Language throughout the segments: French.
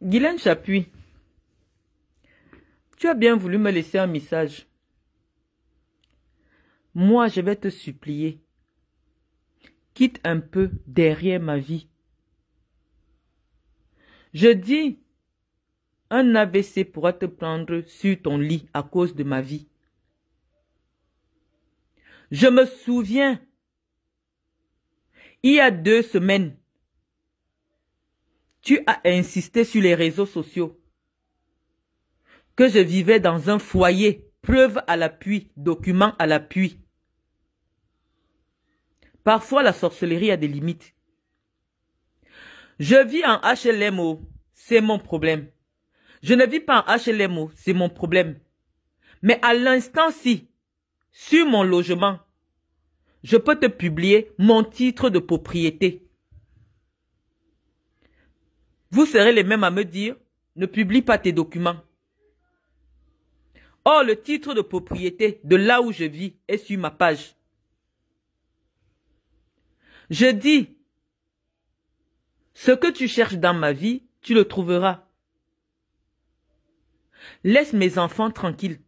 Guylaine Chapuis, tu as bien voulu me laisser un message. Moi, je vais te supplier. Quitte un peu derrière ma vie. Je dis, un AVC pourra te prendre sur ton lit à cause de ma vie. Je me souviens, il y a deux semaines, tu as insisté sur les réseaux sociaux que je vivais dans un foyer, preuve à l'appui, document à l'appui. Parfois, la sorcellerie a des limites. Je vis en HLMO, c'est mon problème. Je ne vis pas en HLMO, c'est mon problème. Mais à linstant si sur mon logement, je peux te publier mon titre de propriété vous serez les mêmes à me dire, ne publie pas tes documents. Or, le titre de propriété de là où je vis est sur ma page. Je dis, ce que tu cherches dans ma vie, tu le trouveras. Laisse mes enfants tranquilles.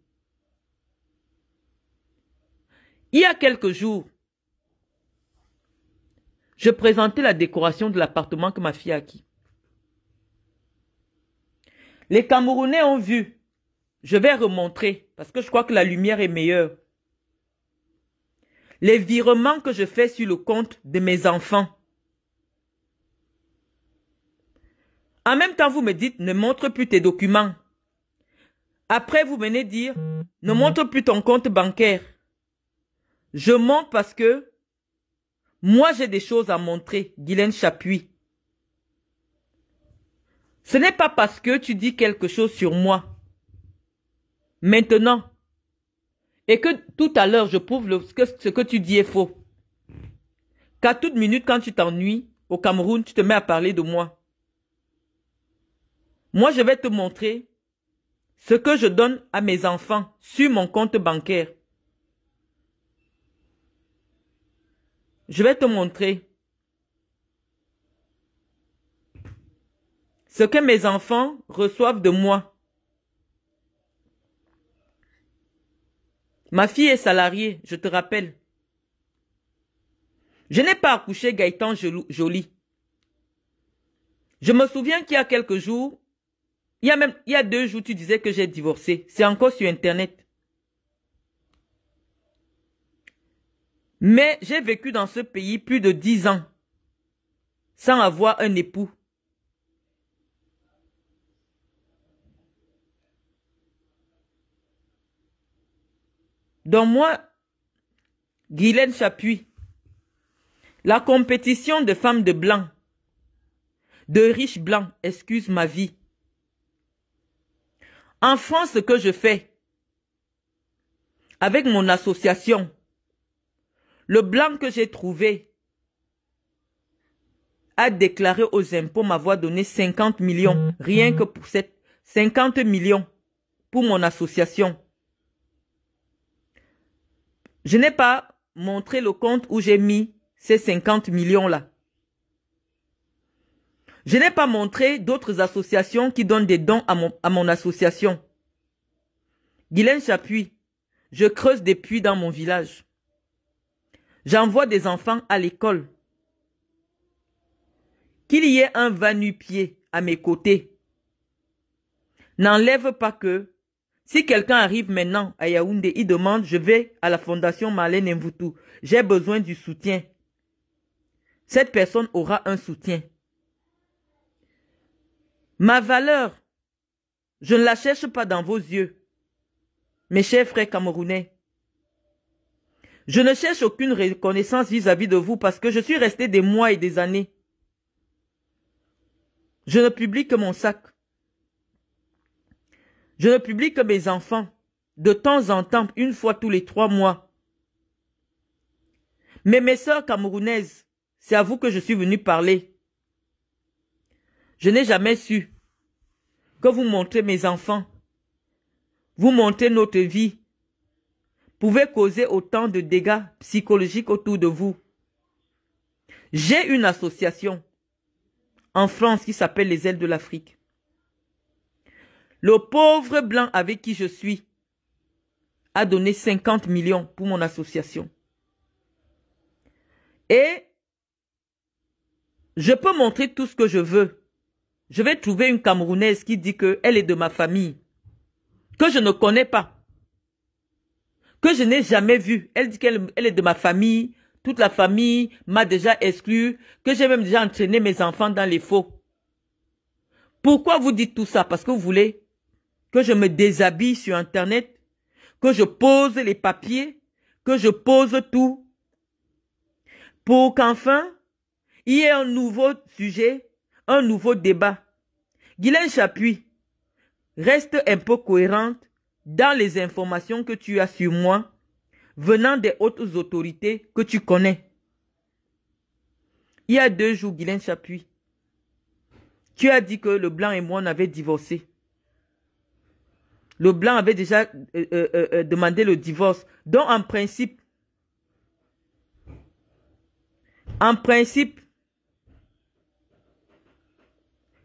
Il y a quelques jours, je présentais la décoration de l'appartement que ma fille a acquis. Les Camerounais ont vu. Je vais remontrer parce que je crois que la lumière est meilleure. Les virements que je fais sur le compte de mes enfants. En même temps, vous me dites, ne montre plus tes documents. Après, vous venez dire, ne montre plus ton compte bancaire. Je montre parce que moi, j'ai des choses à montrer, Guylaine Chapuis. Ce n'est pas parce que tu dis quelque chose sur moi maintenant et que tout à l'heure je prouve que ce que tu dis est faux. Qu'à toute minute quand tu t'ennuies au Cameroun, tu te mets à parler de moi. Moi, je vais te montrer ce que je donne à mes enfants sur mon compte bancaire. Je vais te montrer ce que mes enfants reçoivent de moi. Ma fille est salariée, je te rappelle. Je n'ai pas accouché Gaëtan joli. Je me souviens qu'il y a quelques jours, il y a même, il y a deux jours, tu disais que j'ai divorcé. C'est encore sur Internet. Mais j'ai vécu dans ce pays plus de dix ans sans avoir un époux. Donc moi, Guylaine Chapuis, la compétition de femmes de blanc, de riches blancs, excuse ma vie. En France, ce que je fais, avec mon association, le blanc que j'ai trouvé a déclaré aux impôts m'avoir donné 50 millions, rien que pour cette 50 millions pour mon association. Je n'ai pas montré le compte où j'ai mis ces 50 millions-là. Je n'ai pas montré d'autres associations qui donnent des dons à mon, à mon association. Guylaine Chapuis, je creuse des puits dans mon village. J'envoie des enfants à l'école. Qu'il y ait un va pied à mes côtés n'enlève pas que si quelqu'un arrive maintenant à Yaoundé, il demande, je vais à la fondation Malé tout j'ai besoin du soutien. Cette personne aura un soutien. Ma valeur, je ne la cherche pas dans vos yeux, mes chers frères camerounais. Je ne cherche aucune reconnaissance vis-à-vis -vis de vous parce que je suis resté des mois et des années. Je ne publie que mon sac. Je ne publie que mes enfants, de temps en temps, une fois tous les trois mois. Mais mes sœurs camerounaises, c'est à vous que je suis venu parler. Je n'ai jamais su que vous montrez mes enfants, vous montrer notre vie, pouvait causer autant de dégâts psychologiques autour de vous. J'ai une association en France qui s'appelle les ailes de l'Afrique. Le pauvre blanc avec qui je suis a donné 50 millions pour mon association. Et je peux montrer tout ce que je veux. Je vais trouver une Camerounaise qui dit qu'elle est de ma famille, que je ne connais pas, que je n'ai jamais vue. Elle dit qu'elle est de ma famille, toute la famille m'a déjà exclue, que j'ai même déjà entraîné mes enfants dans les faux. Pourquoi vous dites tout ça Parce que vous voulez que je me déshabille sur Internet, que je pose les papiers, que je pose tout, pour qu'enfin, il y ait un nouveau sujet, un nouveau débat. Guylaine Chapuis, reste un peu cohérente dans les informations que tu as sur moi, venant des hautes autorités que tu connais. Il y a deux jours, Guylaine Chapuis, tu as dit que le blanc et moi on avait divorcé le blanc avait déjà euh, euh, euh, demandé le divorce. Donc, en principe, en principe,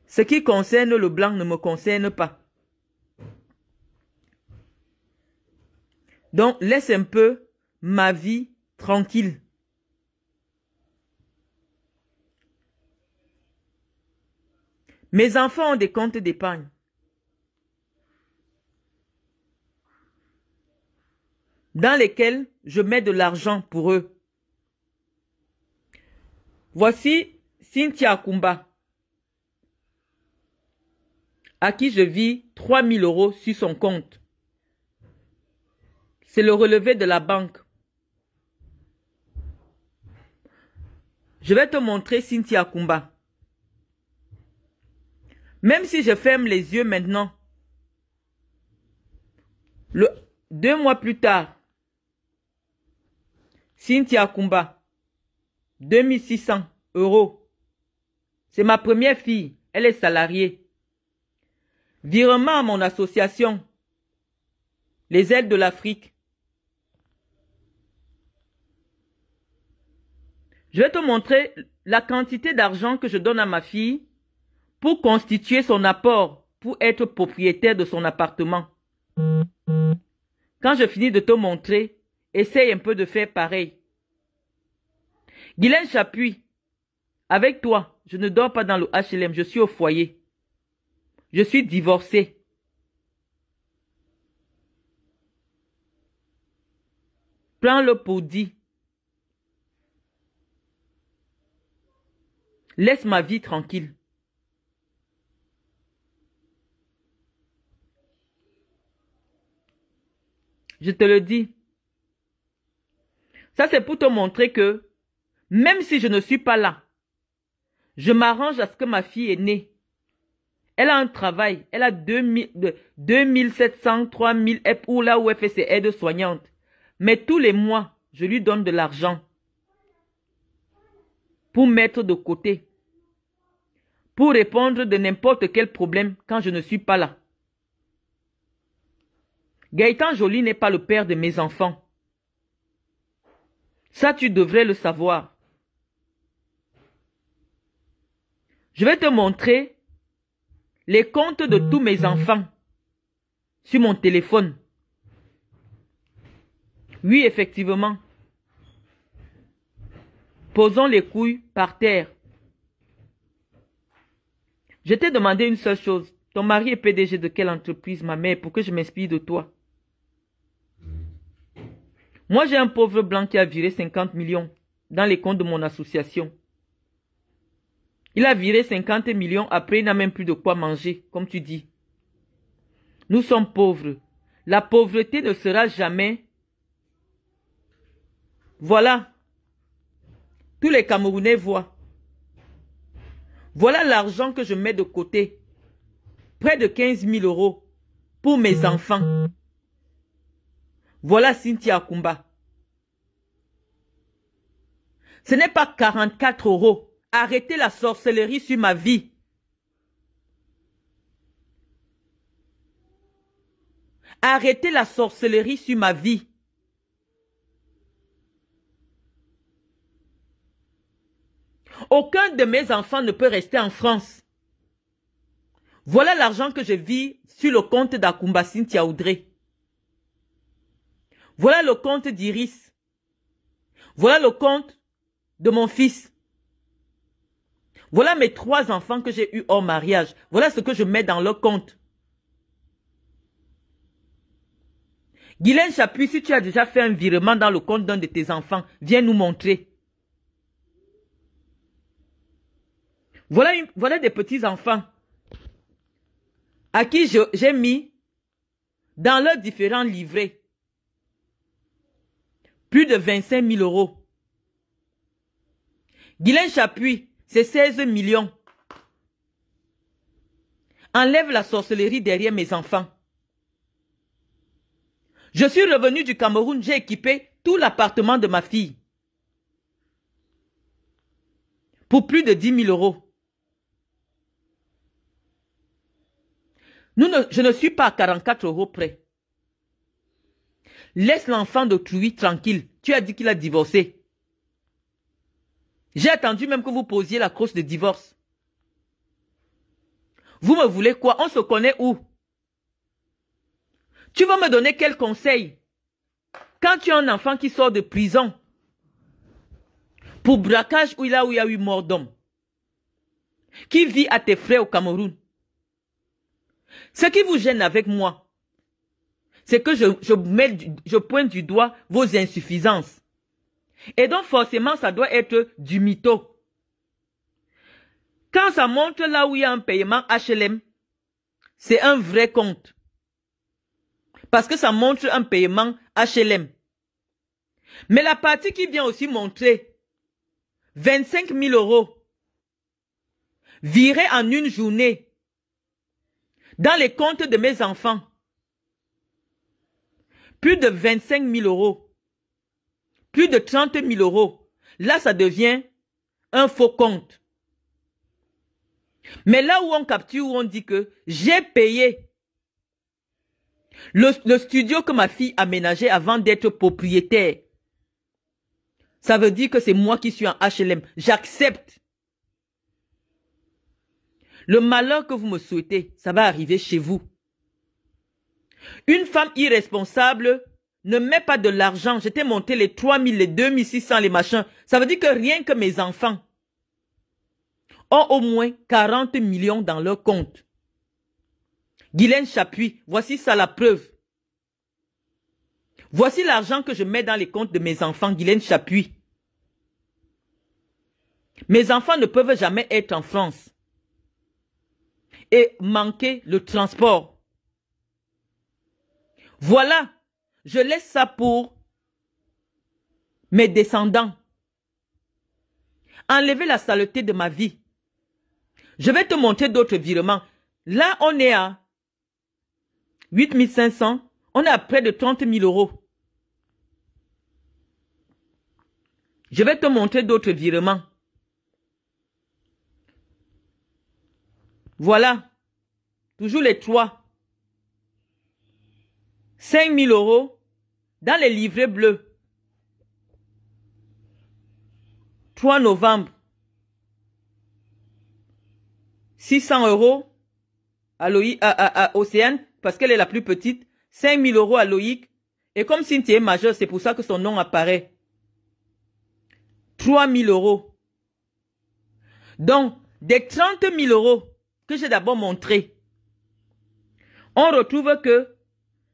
ce qui concerne le blanc ne me concerne pas. Donc, laisse un peu ma vie tranquille. Mes enfants ont des comptes d'épargne. dans lesquels je mets de l'argent pour eux. Voici Cynthia Kumba, à qui je vis 3000 euros sur son compte. C'est le relevé de la banque. Je vais te montrer Cynthia Kumba. Même si je ferme les yeux maintenant, deux mois plus tard, Cynthia Kumba, 2600 euros. C'est ma première fille, elle est salariée. Virement à mon association, les aides de l'Afrique. Je vais te montrer la quantité d'argent que je donne à ma fille pour constituer son apport pour être propriétaire de son appartement. Quand je finis de te montrer, Essaye un peu de faire pareil. Guylaine Chapuis, avec toi, je ne dors pas dans le HLM, je suis au foyer. Je suis divorcée. Prends-le pour dit. Laisse ma vie tranquille. Je te le dis. Ça, c'est pour te montrer que même si je ne suis pas là, je m'arrange à ce que ma fille est née. Elle a un travail. Elle a 2700, 3000, ou là où elle fait ses aides soignantes. Mais tous les mois, je lui donne de l'argent pour mettre de côté, pour répondre de n'importe quel problème quand je ne suis pas là. Gaëtan Joly n'est pas le père de mes enfants. Ça, tu devrais le savoir. Je vais te montrer les comptes de tous mes enfants sur mon téléphone. Oui, effectivement. Posons les couilles par terre. Je t'ai demandé une seule chose. Ton mari est PDG de quelle entreprise, ma mère, pour que je m'inspire de toi moi, j'ai un pauvre blanc qui a viré 50 millions dans les comptes de mon association. Il a viré 50 millions, après il n'a même plus de quoi manger, comme tu dis. Nous sommes pauvres. La pauvreté ne sera jamais... Voilà. Tous les Camerounais voient. Voilà l'argent que je mets de côté. Près de 15 000 euros pour mes mmh. enfants. Voilà Cynthia Kumba. Ce n'est pas 44 euros. Arrêtez la sorcellerie sur ma vie. Arrêtez la sorcellerie sur ma vie. Aucun de mes enfants ne peut rester en France. Voilà l'argent que je vis sur le compte d'Akumba Cynthia Audrey. Voilà le compte d'Iris. Voilà le compte de mon fils. Voilà mes trois enfants que j'ai eus hors mariage. Voilà ce que je mets dans leur compte. Guylaine Chapuis, si tu as déjà fait un virement dans le compte d'un de tes enfants, viens nous montrer. Voilà, voilà des petits-enfants à qui j'ai mis dans leurs différents livrets plus de 25 000 euros. Guylaine Chapuis, c'est 16 millions. Enlève la sorcellerie derrière mes enfants. Je suis revenu du Cameroun, j'ai équipé tout l'appartement de ma fille. Pour plus de 10 000 euros. Nous je ne suis pas à 44 euros près. Laisse l'enfant d'autrui tranquille. Tu as dit qu'il a divorcé. J'ai attendu même que vous posiez la crosse de divorce. Vous me voulez quoi On se connaît où Tu vas me donner quel conseil Quand tu as un enfant qui sort de prison pour braquage où il a, où il y a eu mort d'homme, qui vit à tes frais au Cameroun, ce qui vous gêne avec moi, c'est que je, mets je pointe du doigt vos insuffisances. Et donc forcément, ça doit être du mytho. Quand ça montre là où il y a un paiement HLM, c'est un vrai compte. Parce que ça montre un paiement HLM. Mais la partie qui vient aussi montrer 25 000 euros virés en une journée dans les comptes de mes enfants, plus de 25 000 euros. Plus de 30 000 euros. Là, ça devient un faux compte. Mais là où on capture, où on dit que j'ai payé le, studio que ma fille aménageait avant d'être propriétaire, ça veut dire que c'est moi qui suis en HLM. J'accepte. Le malheur que vous me souhaitez, ça va arriver chez vous. Une femme irresponsable ne met pas de l'argent. J'étais monté les 3000, les 2600, les machins. Ça veut dire que rien que mes enfants ont au moins 40 millions dans leur compte. Guylaine Chapuis, voici ça la preuve. Voici l'argent que je mets dans les comptes de mes enfants, Guylaine Chapuis. Mes enfants ne peuvent jamais être en France et manquer le transport. Voilà, je laisse ça pour mes descendants. Enlever la saleté de ma vie. Je vais te montrer d'autres virements. Là, on est à 8500. On est à près de 30 000 euros. Je vais te montrer d'autres virements. Voilà. Toujours les trois. 5 000 euros dans les livrets bleus. 3 novembre, 600 euros à, Loïc, à, à, à, Océane parce qu'elle est la plus petite, 5 000 euros à Loïc. Et comme Cynthia est majeure, c'est pour ça que son nom apparaît. 3 000 euros. Donc, des 30 000 euros que j'ai d'abord montrés, on retrouve que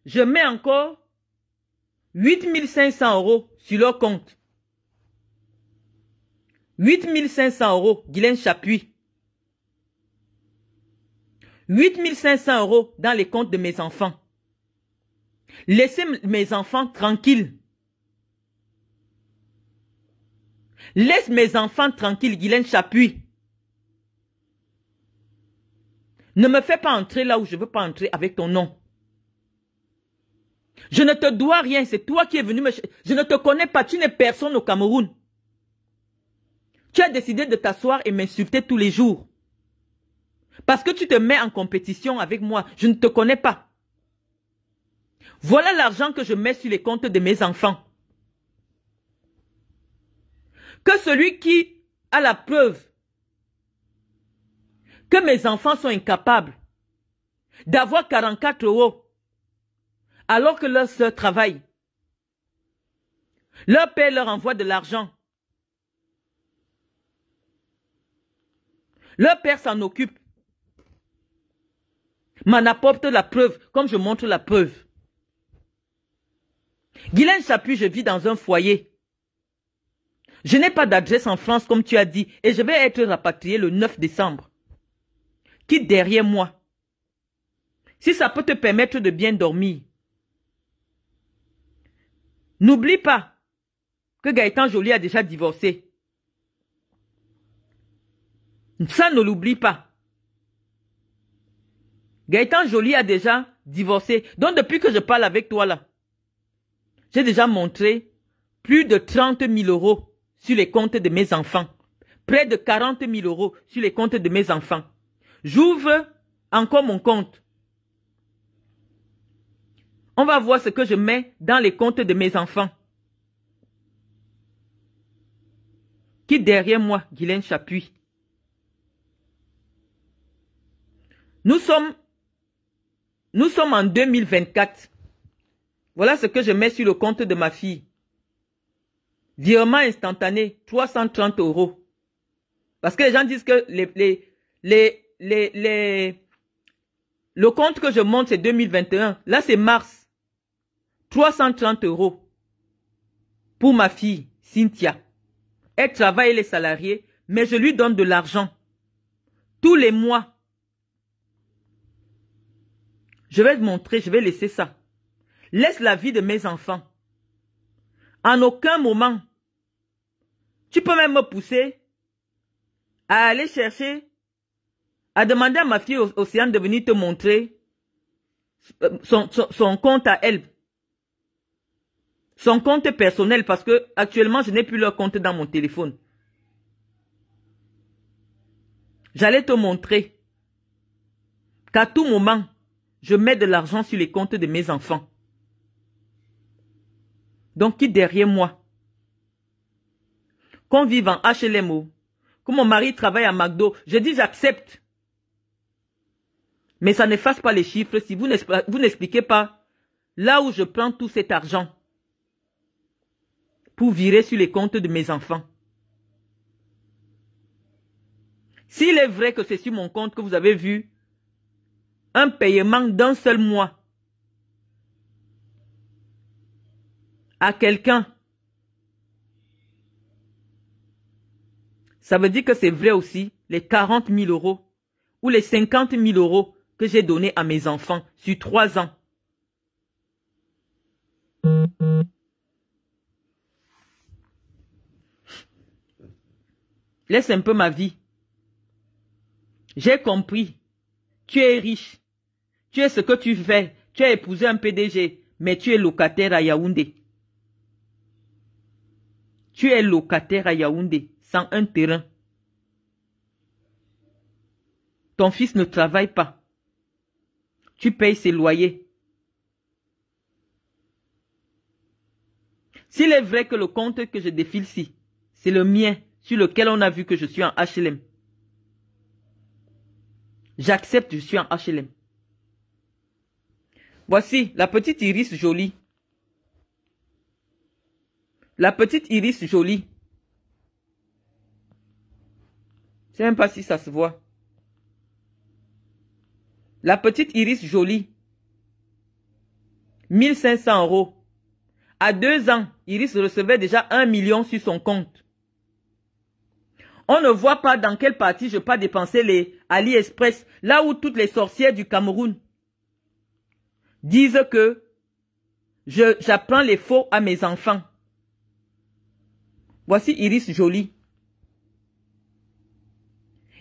je mets encore 8500 euros sur leur compte. 8500 euros, Guylaine Chapuis. 8500 euros dans les comptes de mes enfants. Laissez mes enfants tranquilles. Laisse mes enfants tranquilles, Guylaine Chapuis. Ne me fais pas entrer là où je veux pas entrer avec ton nom. Je ne te dois rien, c'est toi qui es venu me... Je ne te connais pas, tu n'es personne au Cameroun. Tu as décidé de t'asseoir et m'insulter tous les jours. Parce que tu te mets en compétition avec moi, je ne te connais pas. Voilà l'argent que je mets sur les comptes de mes enfants. Que celui qui a la preuve que mes enfants sont incapables d'avoir 44 euros alors que leur sœur travaille. Leur père leur envoie de l'argent. Leur père s'en occupe. M'en apporte la preuve, comme je montre la preuve. Guylaine Chapuis, je vis dans un foyer. Je n'ai pas d'adresse en France, comme tu as dit, et je vais être rapatrié le 9 décembre. Quitte derrière moi Si ça peut te permettre de bien dormir, N'oublie pas que Gaëtan Jolie a déjà divorcé. Ça, ne l'oublie pas. Gaëtan Joly a déjà divorcé. Donc, depuis que je parle avec toi là, j'ai déjà montré plus de 30 000 euros sur les comptes de mes enfants. Près de 40 000 euros sur les comptes de mes enfants. J'ouvre encore mon compte on va voir ce que je mets dans les comptes de mes enfants. Qui derrière moi, Guylaine Chapuis. Nous sommes, nous sommes en 2024. Voilà ce que je mets sur le compte de ma fille. Virement instantané, 330 euros. Parce que les gens disent que les, les, les, les, les le compte que je monte, c'est 2021. Là, c'est mars. 330 euros pour ma fille, Cynthia. Elle travaille les salariés, mais je lui donne de l'argent. Tous les mois. Je vais te montrer, je vais laisser ça. Laisse la vie de mes enfants. En aucun moment. Tu peux même me pousser à aller chercher, à demander à ma fille Océane de venir te montrer euh, son, son compte à elle. Son compte personnel parce que actuellement je n'ai plus leur compte dans mon téléphone. J'allais te montrer qu'à tout moment, je mets de l'argent sur les comptes de mes enfants. Donc qui derrière moi Qu'on vive en HLMO, que mon mari travaille à McDo, je dis j'accepte. Mais ça n'efface pas les chiffres si vous n'expliquez pas là où je prends tout cet argent pour virer sur les comptes de mes enfants. S'il est vrai que c'est sur mon compte que vous avez vu un paiement d'un seul mois à quelqu'un, ça veut dire que c'est vrai aussi les 40 000 euros ou les 50 000 euros que j'ai donnés à mes enfants sur trois ans. Laisse un peu ma vie. J'ai compris. Tu es riche. Tu es ce que tu fais. Tu as épousé un PDG, mais tu es locataire à Yaoundé. Tu es locataire à Yaoundé, sans un terrain. Ton fils ne travaille pas. Tu payes ses loyers. S'il est vrai que le compte que je défile ici, c'est le mien sur lequel on a vu que je suis en HLM. J'accepte, je suis en HLM. Voici la petite iris jolie. La petite iris jolie. Je sais même pas si ça se voit. La petite iris jolie. 1500 euros. À deux ans, Iris recevait déjà un million sur son compte. On ne voit pas dans quelle partie je pas dépenser les AliExpress, là où toutes les sorcières du Cameroun disent que j'apprends les faux à mes enfants. Voici Iris Jolie.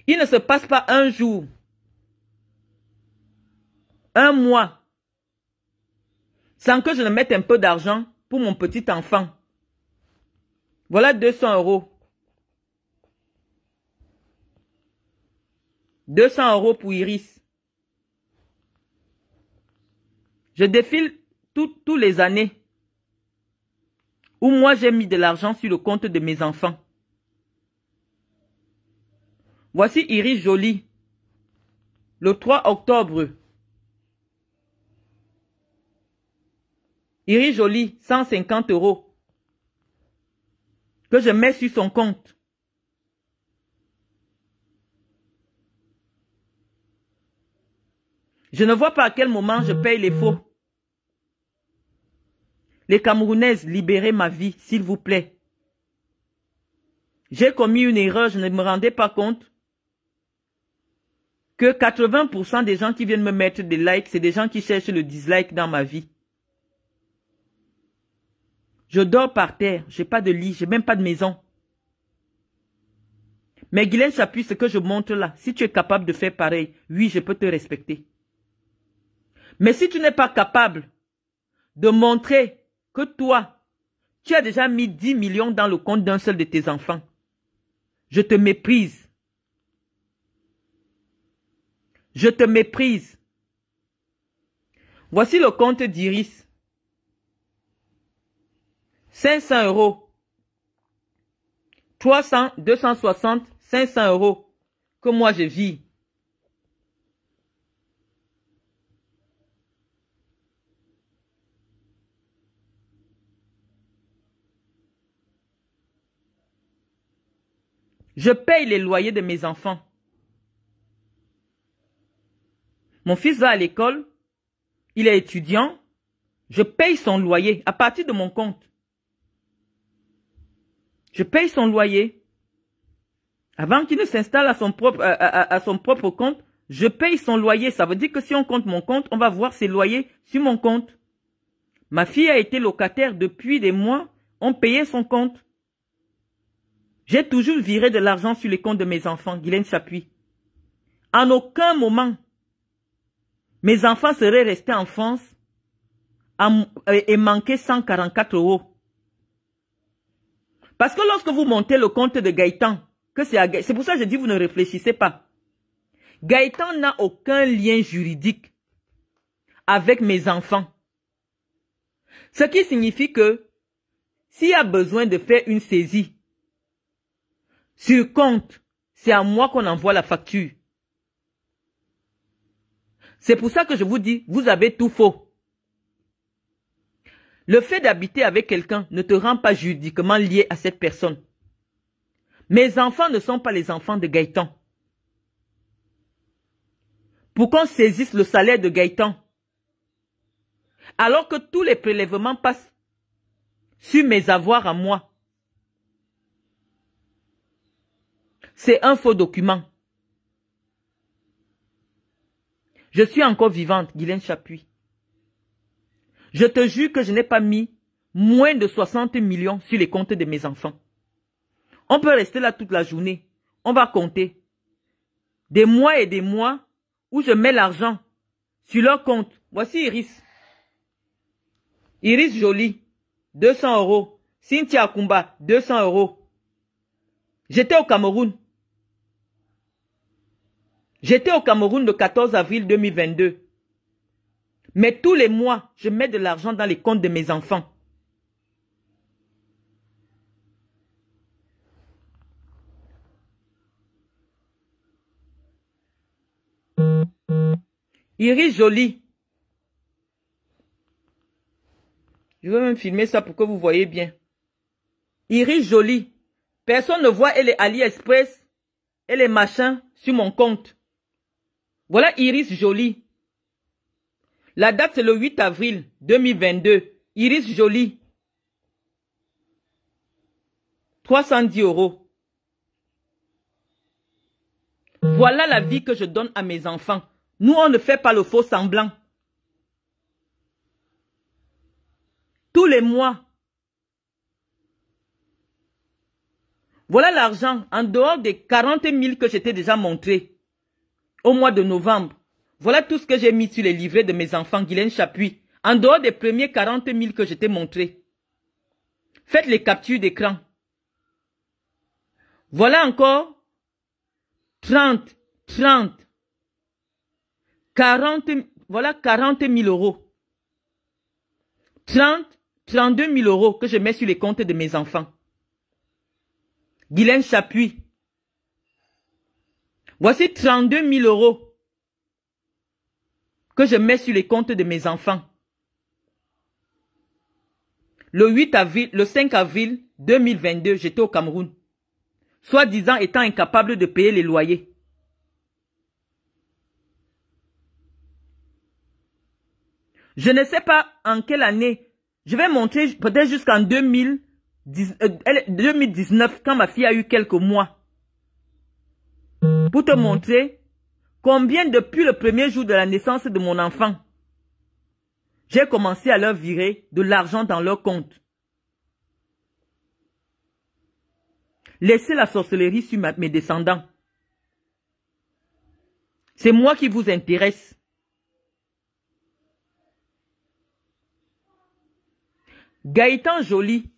Il ne se passe pas un jour, un mois, sans que je ne mette un peu d'argent pour mon petit enfant. Voilà 200 euros. 200 euros pour Iris. Je défile tous les années où moi j'ai mis de l'argent sur le compte de mes enfants. Voici Iris Jolie, le 3 octobre. Iris Jolie, 150 euros que je mets sur son compte. Je ne vois pas à quel moment je paye les faux. Les Camerounaises, libérez ma vie, s'il vous plaît. J'ai commis une erreur, je ne me rendais pas compte que 80% des gens qui viennent me mettre des likes, c'est des gens qui cherchent le dislike dans ma vie. Je dors par terre, j'ai pas de lit, j'ai même pas de maison. Mais Guylaine Chapuis, ce que je montre là, si tu es capable de faire pareil, oui, je peux te respecter. Mais si tu n'es pas capable de montrer que toi, tu as déjà mis 10 millions dans le compte d'un seul de tes enfants, je te méprise. Je te méprise. Voici le compte d'Iris. 500 euros. 300, 260, 500 euros que moi je vis. Je paye les loyers de mes enfants. Mon fils va à l'école, il est étudiant, je paye son loyer à partir de mon compte. Je paye son loyer. Avant qu'il ne s'installe à, son propre, à, son propre compte, je paye son loyer. Ça veut dire que si on compte mon compte, on va voir ses loyers sur mon compte. Ma fille a été locataire depuis des mois, on payait son compte. J'ai toujours viré de l'argent sur les comptes de mes enfants, Guylaine s'appuie. En aucun moment, mes enfants seraient restés en France euh, et manquer 144 euros. Parce que lorsque vous montez le compte de Gaëtan, c'est c'est pour ça que je dis vous ne réfléchissez pas. Gaëtan n'a aucun lien juridique avec mes enfants. Ce qui signifie que s'il y a besoin de faire une saisie, sur compte, c'est à moi qu'on envoie la facture. C'est pour ça que je vous dis, vous avez tout faux. Le fait d'habiter avec quelqu'un ne te rend pas juridiquement lié à cette personne. Mes enfants ne sont pas les enfants de Gaëtan. Pour qu'on saisisse le salaire de Gaëtan, alors que tous les prélèvements passent sur mes avoirs à moi, C'est un faux document. Je suis encore vivante, Guylaine Chapuis. Je te jure que je n'ai pas mis moins de 60 millions sur les comptes de mes enfants. On peut rester là toute la journée. On va compter. Des mois et des mois où je mets l'argent sur leur compte. Voici Iris. Iris Jolie, 200 euros. Cynthia Kumba, 200 euros. J'étais au Cameroun. J'étais au Cameroun le 14 avril 2022. Mais tous les mois, je mets de l'argent dans les comptes de mes enfants. Iris Jolie. Je vais même filmer ça pour que vous voyez bien. Iris Jolie. Personne ne voit et les AliExpress et les machins sur mon compte. Voilà Iris Jolie. La date, c'est le 8 avril 2022. Iris Jolie. 310 euros. Voilà la vie que je donne à mes enfants. Nous, on ne fait pas le faux semblant. Tous les mois. Voilà l'argent, en dehors des 40 000 que j'étais déjà montré au mois de novembre. Voilà tout ce que j'ai mis sur les livrets de mes enfants Guylaine Chapuis, en dehors des premiers 40 000 que je t'ai montrés. Faites les captures d'écran. Voilà encore 30, 30, 40, voilà 40 000 euros. 30, 32 000 euros que je mets sur les comptes de mes enfants. Guylaine Chapuis, Voici 32 000 euros que je mets sur les comptes de mes enfants. Le 8 avril, le 5 avril 2022, j'étais au Cameroun. Soi-disant étant incapable de payer les loyers. Je ne sais pas en quelle année. Je vais montrer peut-être jusqu'en 2019 euh, quand ma fille a eu quelques mois pour te mhm. montrer combien depuis le premier jour de la naissance de mon enfant, j'ai commencé à leur virer de l'argent dans leur compte. Laissez la sorcellerie sur mes descendants. C'est moi qui vous intéresse. Gaëtan Joly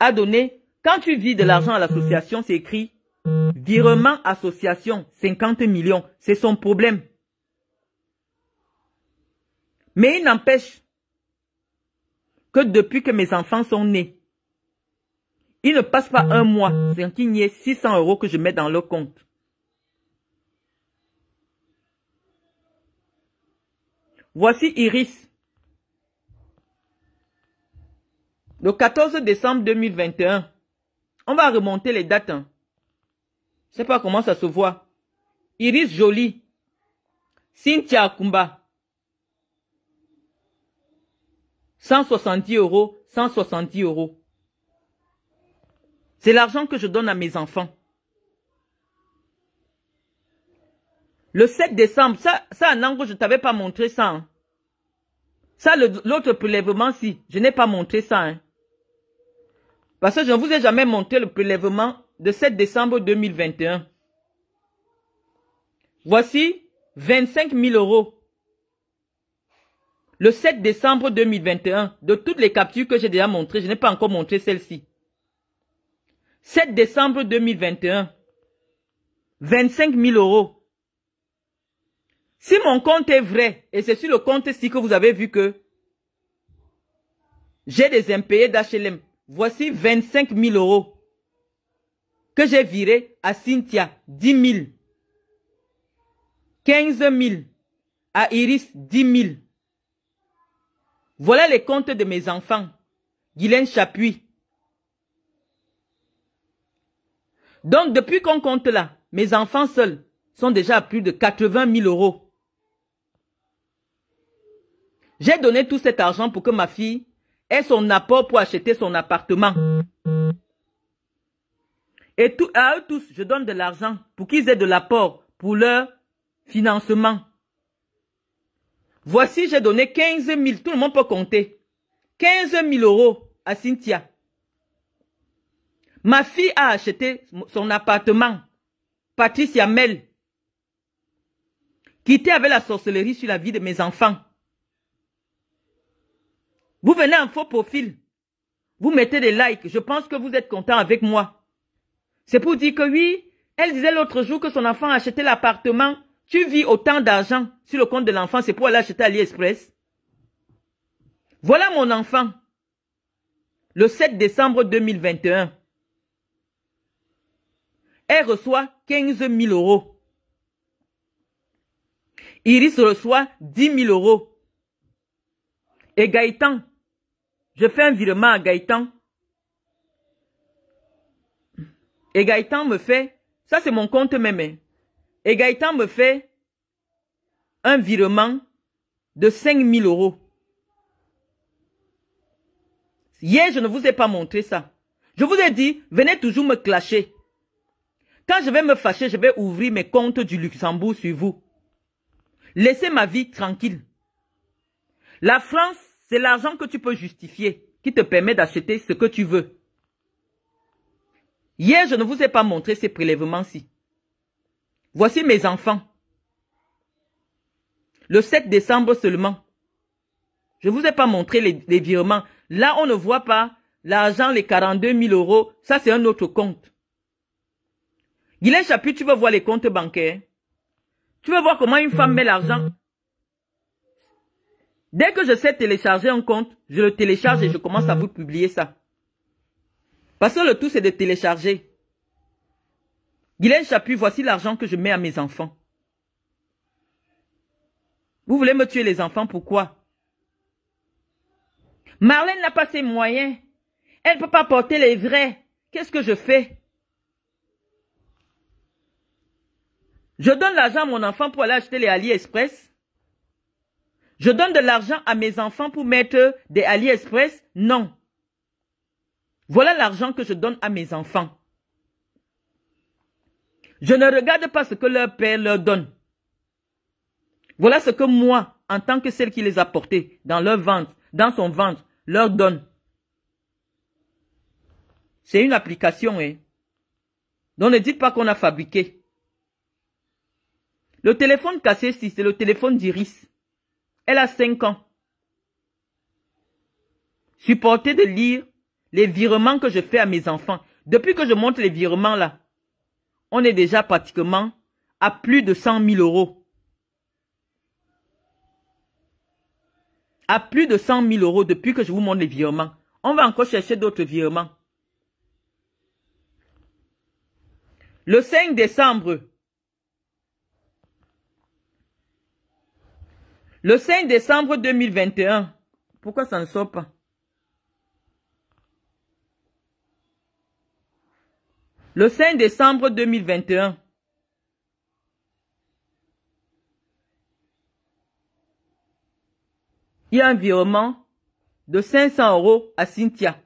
a donné, quand tu vis de l'argent à mhm. l'association, c'est écrit Virement association, 50 millions, c'est son problème. Mais il n'empêche que depuis que mes enfants sont nés, il ne passe pas un mois sans qu'il n'y ait 600 euros que je mets dans leur compte. Voici Iris. Le 14 décembre 2021. On va remonter les dates. Hein. Je sais pas comment ça se voit. Iris Jolie. Cynthia Akumba. 170 euros, 170 euros. C'est l'argent que je donne à mes enfants. Le 7 décembre, ça, ça anglais, je t'avais pas montré ça. Hein. Ça, l'autre prélèvement, si, je n'ai pas montré ça. Hein. Parce que je ne vous ai jamais montré le prélèvement de 7 décembre 2021. Voici 25 000 euros. Le 7 décembre 2021, de toutes les captures que j'ai déjà montrées, je n'ai pas encore montré celle-ci. 7 décembre 2021, 25 000 euros. Si mon compte est vrai, et c'est sur le compte ici que vous avez vu que j'ai des impayés d'HLM, voici 25 000 euros que j'ai viré à Cynthia 10 000, 15 000, à Iris 10 000. Voilà les comptes de mes enfants. Guylaine Chapuis. Donc depuis qu'on compte là, mes enfants seuls sont déjà à plus de 80 000 euros. J'ai donné tout cet argent pour que ma fille ait son apport pour acheter son appartement. Et tout, à eux tous, je donne de l'argent pour qu'ils aient de l'apport pour leur financement. Voici, j'ai donné 15 000, tout le monde peut compter. 15 000 euros à Cynthia. Ma fille a acheté son appartement. Patricia Mel. Quittée avec la sorcellerie sur la vie de mes enfants. Vous venez en faux profil. Vous mettez des likes. Je pense que vous êtes content avec moi. C'est pour dire que oui, elle disait l'autre jour que son enfant a acheté l'appartement. Tu vis autant d'argent sur le compte de l'enfant, c'est pour aller acheter AliExpress. Voilà mon enfant. Le 7 décembre 2021. Elle reçoit 15 000 euros. Iris reçoit 10 000 euros. Et Gaëtan, je fais un virement à Gaëtan Et Gaëtan me fait, ça c'est mon compte même. Hein. Et Gaëtan me fait un virement de 5000 euros. Hier, je ne vous ai pas montré ça. Je vous ai dit, venez toujours me clasher. Quand je vais me fâcher, je vais ouvrir mes comptes du Luxembourg sur vous. Laissez ma vie tranquille. La France, c'est l'argent que tu peux justifier, qui te permet d'acheter ce que tu veux. Hier, je ne vous ai pas montré ces prélèvements-ci. Voici mes enfants. Le 7 décembre seulement. Je ne vous ai pas montré les, virements. Là, on ne voit pas l'argent, les 42 000 euros. Ça, c'est un autre compte. Guilhem Chaput, tu veux voir les comptes bancaires. Tu veux voir comment une femme met l'argent. Dès que je sais télécharger un compte, je le télécharge et je commence à vous publier ça. Parce que le tout, c'est de télécharger. Guylaine Chapuis, voici l'argent que je mets à mes enfants. Vous voulez me tuer les enfants, pourquoi Marlène n'a pas ses moyens. Elle ne peut pas porter les vrais. Qu'est-ce que je fais Je donne l'argent à mon enfant pour aller acheter les AliExpress. Je donne de l'argent à mes enfants pour mettre des AliExpress. Non. Voilà l'argent que je donne à mes enfants. Je ne regarde pas ce que leur père leur donne. Voilà ce que moi, en tant que celle qui les a portés dans leur ventre, dans son ventre, leur donne. C'est une application, hein. Donc ne dites pas qu'on a fabriqué. Le téléphone cassé, c'est le téléphone d'Iris. Elle a 5 ans. Supporter de lire les virements que je fais à mes enfants. Depuis que je montre les virements là, on est déjà pratiquement à plus de 100 000 euros. À plus de 100 000 euros depuis que je vous montre les virements. On va encore chercher d'autres virements. Le 5 décembre, le 5 décembre 2021, pourquoi ça ne sort pas Le 5 décembre 2021. Il y a un virement de 500 euros à Cynthia.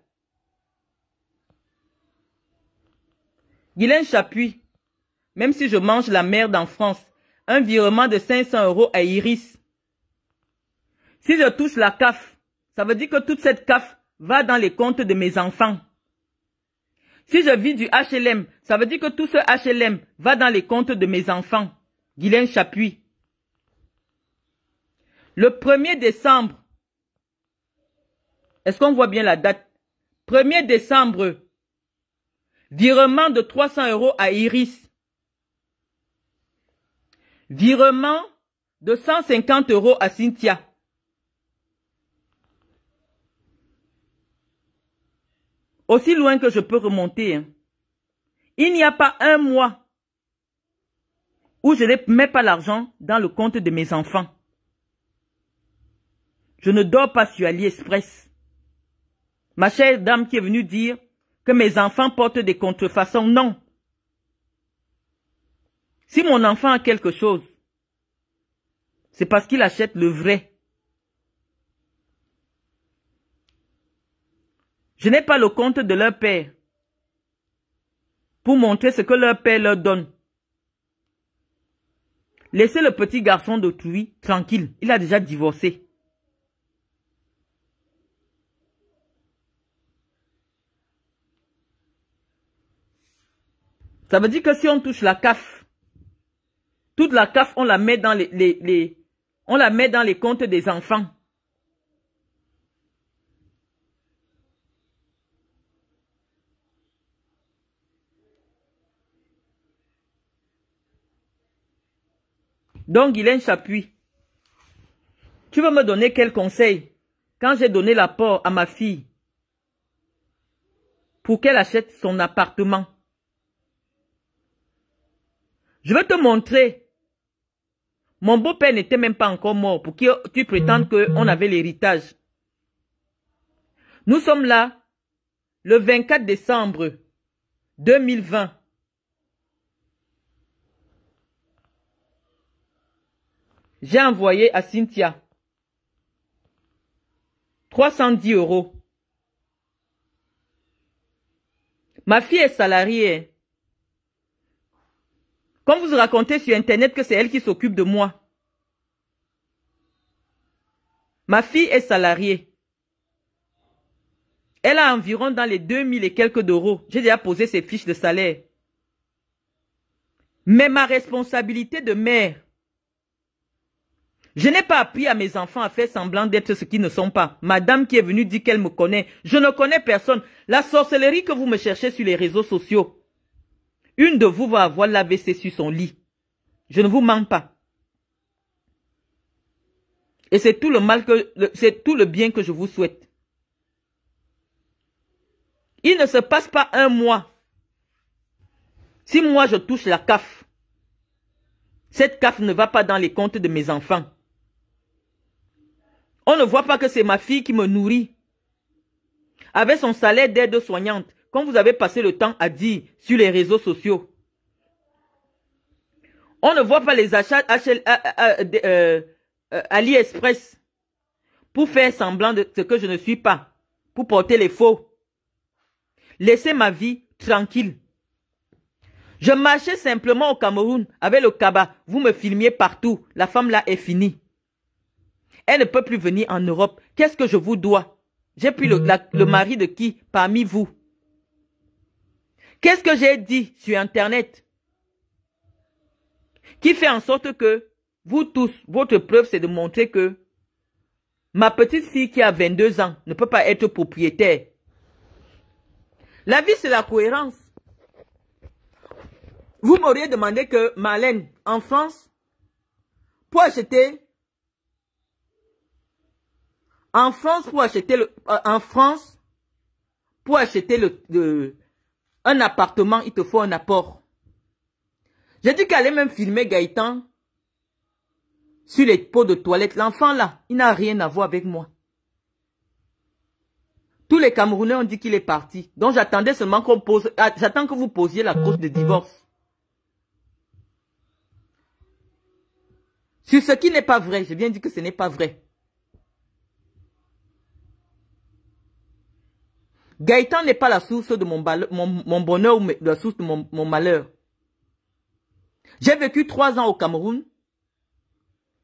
Guylaine Chapuis, même si je mange la merde en France, un virement de 500 euros à Iris. Si je touche la CAF, ça veut dire que toute cette CAF va dans les comptes de mes enfants. Si je vis du HLM, ça veut dire que tout ce HLM va dans les comptes de mes enfants. Guylaine Chapuis. Le 1er décembre, est-ce qu'on voit bien la date 1er décembre, virement de 300 euros à Iris. Virement de 150 euros à Cynthia. Aussi loin que je peux remonter, hein. il n'y a pas un mois où je ne mets pas l'argent dans le compte de mes enfants. Je ne dors pas sur AliExpress. Ma chère dame qui est venue dire que mes enfants portent des contrefaçons, non. Si mon enfant a quelque chose, c'est parce qu'il achète le vrai. Je n'ai pas le compte de leur père pour montrer ce que leur père leur donne. Laissez le petit garçon d'autrui tranquille. Il a déjà divorcé. Ça veut dire que si on touche la CAF, toute la CAF, on la met dans les on la met dans les comptes des enfants. Donc, Guylaine Chapuis, tu veux me donner quel conseil quand j'ai donné l'apport à ma fille pour qu'elle achète son appartement Je veux te montrer. Mon beau-père n'était même pas encore mort pour que tu prétendes mm. qu'on avait l'héritage. Nous sommes là, le 24 décembre 2020. J'ai envoyé à Cynthia 310 euros. Ma fille est salariée. Quand vous racontez sur Internet que c'est elle qui s'occupe de moi. Ma fille est salariée. Elle a environ dans les 2000 et quelques d'euros. J'ai déjà posé ses fiches de salaire. Mais ma responsabilité de mère, je n'ai pas appris à mes enfants à faire semblant d'être ce qu'ils ne sont pas. Madame qui est venue dit qu'elle me connaît. Je ne connais personne. La sorcellerie que vous me cherchez sur les réseaux sociaux. Une de vous va avoir la l'AVC sur son lit. Je ne vous mens pas. Et c'est tout le mal que, c'est tout le bien que je vous souhaite. Il ne se passe pas un mois. Si moi je touche la CAF, cette CAF ne va pas dans les comptes de mes enfants. On ne voit pas que c'est ma fille qui me nourrit. Avec son salaire d'aide soignante, comme vous avez passé le temps à dire sur les réseaux sociaux. On ne voit pas les achats euh, euh, euh, AliExpress pour faire semblant de ce que je ne suis pas, pour porter les faux. Laissez ma vie tranquille. Je marchais simplement au Cameroun avec le cabas. Vous me filmiez partout. La femme là est finie. Elle ne peut plus venir en Europe. Qu'est-ce que je vous dois J'ai pris le, mm-hmm. mari de qui parmi vous Qu'est-ce que j'ai dit sur Internet qui fait en sorte que vous tous, votre preuve, c'est de montrer que ma petite fille qui a 22 ans ne peut pas être propriétaire. La vie, c'est la cohérence. Vous m'auriez demandé que Marlène, en France, pour acheter en France, pour acheter euh, en France, pour acheter un appartement, il te faut un apport. J'ai dit qu'elle allait même filmer Gaëtan sur les pots de toilette. L'enfant là, il n'a rien à voir avec moi. Tous les Camerounais ont dit qu'il est parti. Donc j'attendais seulement qu'on pose, ah, j'attends que vous posiez la cause de divorce. Sur ce qui n'est pas vrai, j'ai bien dit que ce n'est pas vrai. Gaëtan n'est pas la source de mon, bonheur ou la source de mon, mon malheur. J'ai vécu trois ans au Cameroun.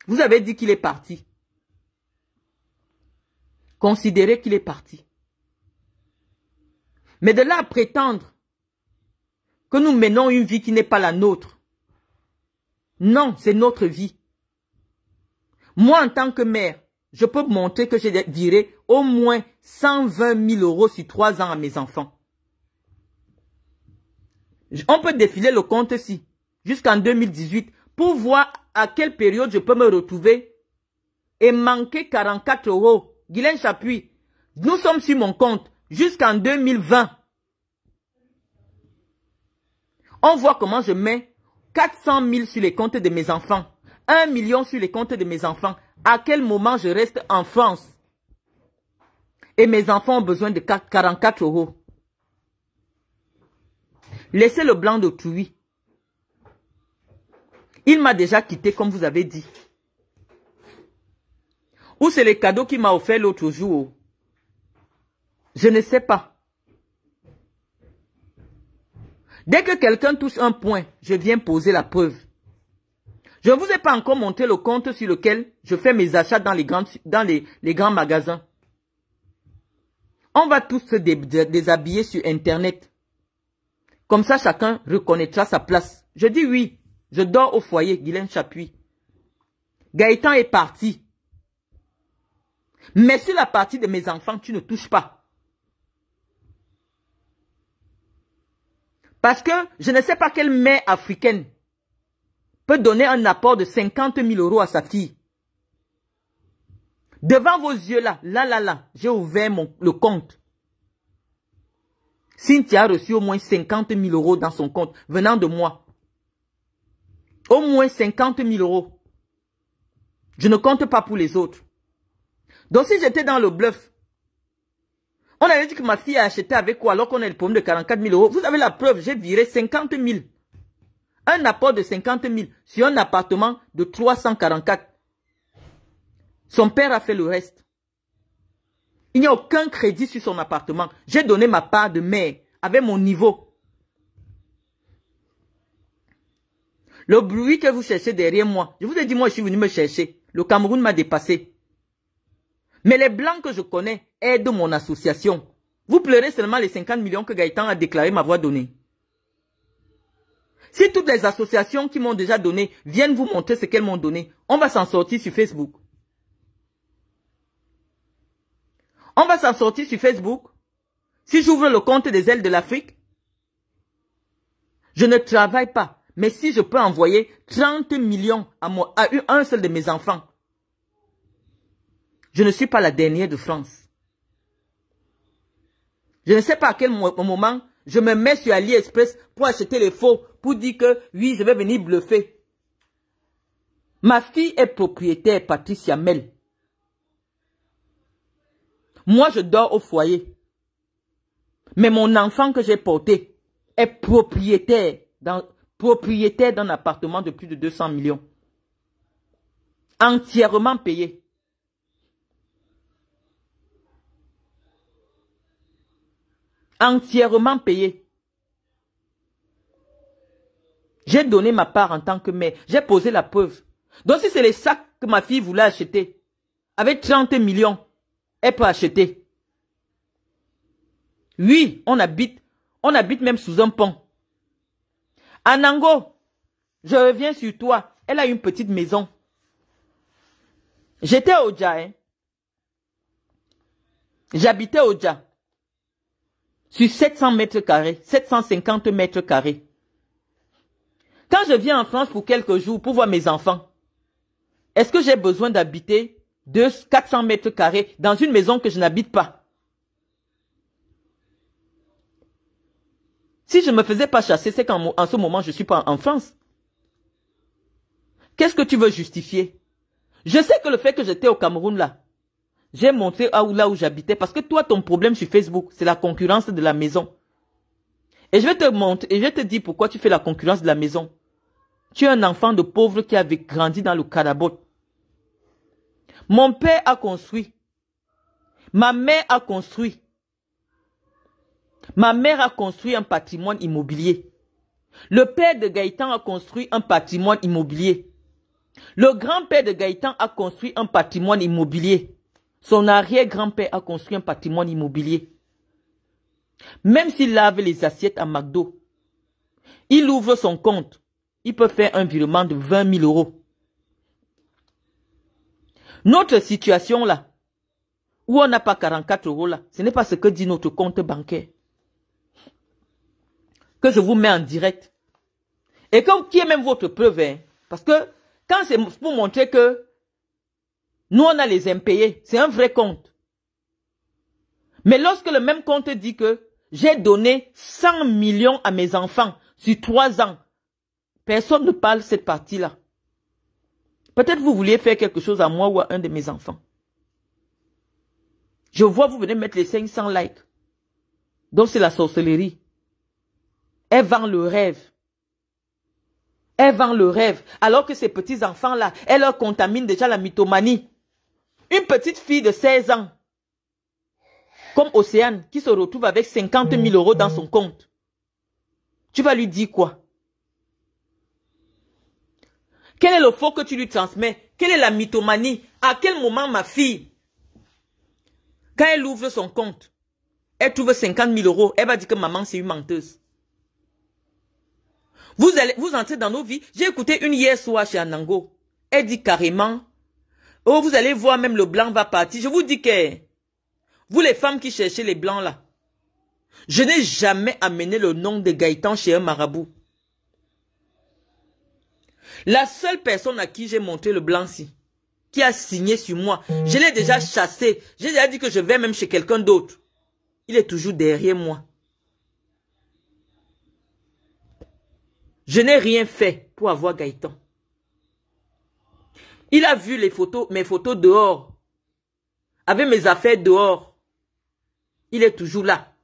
Vous avez dit qu'il est parti. Considérez qu'il est parti. Mais de là à prétendre que nous menons une vie qui n'est pas la nôtre. Non, c'est notre vie. Moi, en tant que mère, je peux montrer que j'ai viré au moins 120 000 euros sur trois ans à mes enfants. On peut défiler le compte ici, jusqu'en 2018, pour voir à quelle période je peux me retrouver et manquer 44 euros. Guylaine Chapuis, nous sommes sur mon compte jusqu'en 2020. On voit comment je mets 400 000 sur les comptes de mes enfants, 1 million sur les comptes de mes enfants, à quel moment je reste en France et mes enfants ont besoin de 44 euros. Laissez le blanc d'autrui. Il m'a déjà quitté, comme vous avez dit. Ou c'est le cadeau qu'il m'a offert l'autre jour. Je ne sais pas. Dès que quelqu'un touche un point, je viens poser la preuve. Je ne vous ai pas encore montré le compte sur lequel je fais mes achats dans les, dans les, les grands magasins. On va tous se déshabiller sur Internet. Comme ça, chacun reconnaîtra sa place. Je dis oui, je dors au foyer, Guylaine Chapuis. Gaëtan est parti. Mais sur la partie de mes enfants, tu ne touches pas. Parce que je ne sais pas quelle mère africaine peut donner un apport de 50 000 euros à sa fille. Devant vos yeux là, là, là, là, j'ai ouvert mon, le compte. Cynthia a reçu au moins 50 000 euros dans son compte, venant de moi. Au moins 50 000 euros. Je ne compte pas pour les autres. Donc si j'étais dans le bluff, on avait dit que ma fille a acheté avec quoi alors qu'on a le problème de 44 000 euros. Vous avez la preuve, j'ai viré 50 000 un apport de 50 000 sur un appartement de 344. Son père a fait le reste. Il n'y a aucun crédit sur son appartement. J'ai donné ma part de mère avec mon niveau. Le bruit que vous cherchez derrière moi, je vous ai dit, moi, je suis venu me chercher. Le Cameroun m'a dépassé. Mais les blancs que je connais aident mon association. Vous pleurez seulement les 50 millions que Gaëtan a déclaré m'avoir donné. Si toutes les associations qui m'ont déjà donné viennent vous montrer ce qu'elles m'ont donné, on va s'en sortir sur Facebook. On va s'en sortir sur Facebook. Si j'ouvre le compte des ailes de l'Afrique, je ne travaille pas. Mais si je peux envoyer 30 millions à, à un seul de mes enfants, je ne suis pas la dernière de France. Je ne sais pas à quel moment je me mets sur AliExpress pour acheter les faux pour dire que oui, je vais venir bluffer. Ma fille est propriétaire, Patricia Mel. Moi, je dors au foyer. Mais mon enfant que j'ai porté est propriétaire dans, propriétaire d'un appartement de plus de 200 millions. Entièrement payé. Entièrement payé. J'ai donné ma part en tant que mère. J'ai posé la preuve. Donc si c'est les sacs que ma fille voulait acheter, avec 30 millions, elle peut acheter. Oui, on habite. On habite même sous un pont. Anango, je reviens sur toi. Elle a une petite maison. J'étais au Dja. Hein. J'habitais au Dja. Sur 700 mètres carrés, 750 mètres carrés. Quand je viens en France pour quelques jours pour voir mes enfants, est-ce que j'ai besoin d'habiter 400 mètres carrés dans une maison que je n'habite pas Si je ne me faisais pas chasser, c'est qu'en en ce moment, je ne suis pas en France. Qu'est-ce que tu veux justifier Je sais que le fait que j'étais au Cameroun là, j'ai montré là où j'habitais parce que toi, ton problème sur Facebook, c'est la concurrence de la maison. Et je vais te montrer, et je vais te dire pourquoi tu fais la concurrence de la maison. Tu es un enfant de pauvre qui avait grandi dans le carabot. Mon père a construit. Ma mère a construit. Ma mère a construit un patrimoine immobilier. Le père de Gaëtan a construit un patrimoine immobilier. Le grand-père de Gaëtan a construit un patrimoine immobilier. Son arrière-grand-père a construit un patrimoine immobilier. Même s'il lave les assiettes à McDo, il ouvre son compte, il peut faire un virement de 20 000 euros. Notre situation là, où on n'a pas 44 euros là, ce n'est pas ce que dit notre compte bancaire. Que je vous mets en direct. Et comme qui est même votre preuve, hein, parce que quand c'est pour montrer que nous on a les impayés, c'est un vrai compte. Mais lorsque le même compte dit que j'ai donné 100 millions à mes enfants sur trois ans, personne ne parle cette partie-là. Peut-être vous vouliez faire quelque chose à moi ou à un de mes enfants. Je vois vous venez mettre les 500 likes. Donc c'est la sorcellerie. Elle vend le rêve. Elle vend le rêve. Alors que ces petits enfants-là, elle leur contamine déjà la mythomanie. Une petite fille de 16 ans comme Océane qui se retrouve avec 50 000 euros dans son compte. Tu vas lui dire quoi Quel est le faux que tu lui transmets Quelle est la mythomanie À quel moment ma fille, quand elle ouvre son compte, elle trouve 50 000 euros, elle va dire que maman c'est une menteuse. Vous allez, vous entrez dans nos vies. J'ai écouté une hier soir chez Anango. Elle dit carrément, oh, vous allez voir, même le blanc va partir. Je vous dis que vous les femmes qui cherchez les blancs là. Je n'ai jamais amené le nom de Gaëtan chez un marabout. La seule personne à qui j'ai montré le blanc-ci, qui a signé sur moi, je l'ai déjà chassé. J'ai déjà dit que je vais même chez quelqu'un d'autre. Il est toujours derrière moi. Je n'ai rien fait pour avoir Gaëtan. Il a vu les photos, mes photos dehors, avec mes affaires dehors. Il est toujours là.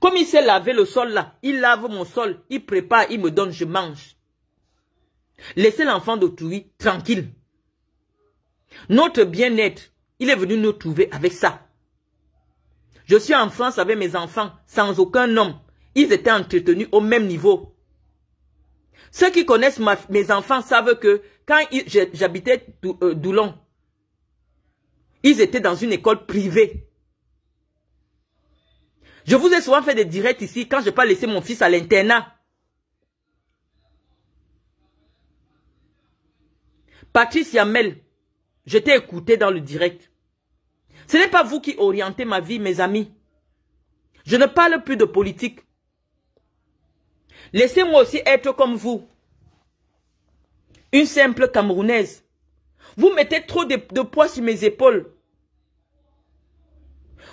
Comme il s'est lavé le sol là, il lave mon sol, il prépare, il me donne, je mange. Laissez l'enfant d'autrui tranquille. Notre bien-être, il est venu nous trouver avec ça. Je suis en France avec mes enfants, sans aucun nom. Ils étaient entretenus au même niveau. Ceux qui connaissent mes enfants savent que quand j'habitais euh, Doulon, ils étaient dans une école privée. Je vous ai souvent fait des directs ici quand je n'ai pas laissé mon fils à l'internat. Patrice Yamel, je t'ai écouté dans le direct. Ce n'est pas vous qui orientez ma vie, mes amis. Je ne parle plus de politique. Laissez-moi aussi être comme vous. Une simple Camerounaise. Vous mettez trop de, poids sur mes épaules.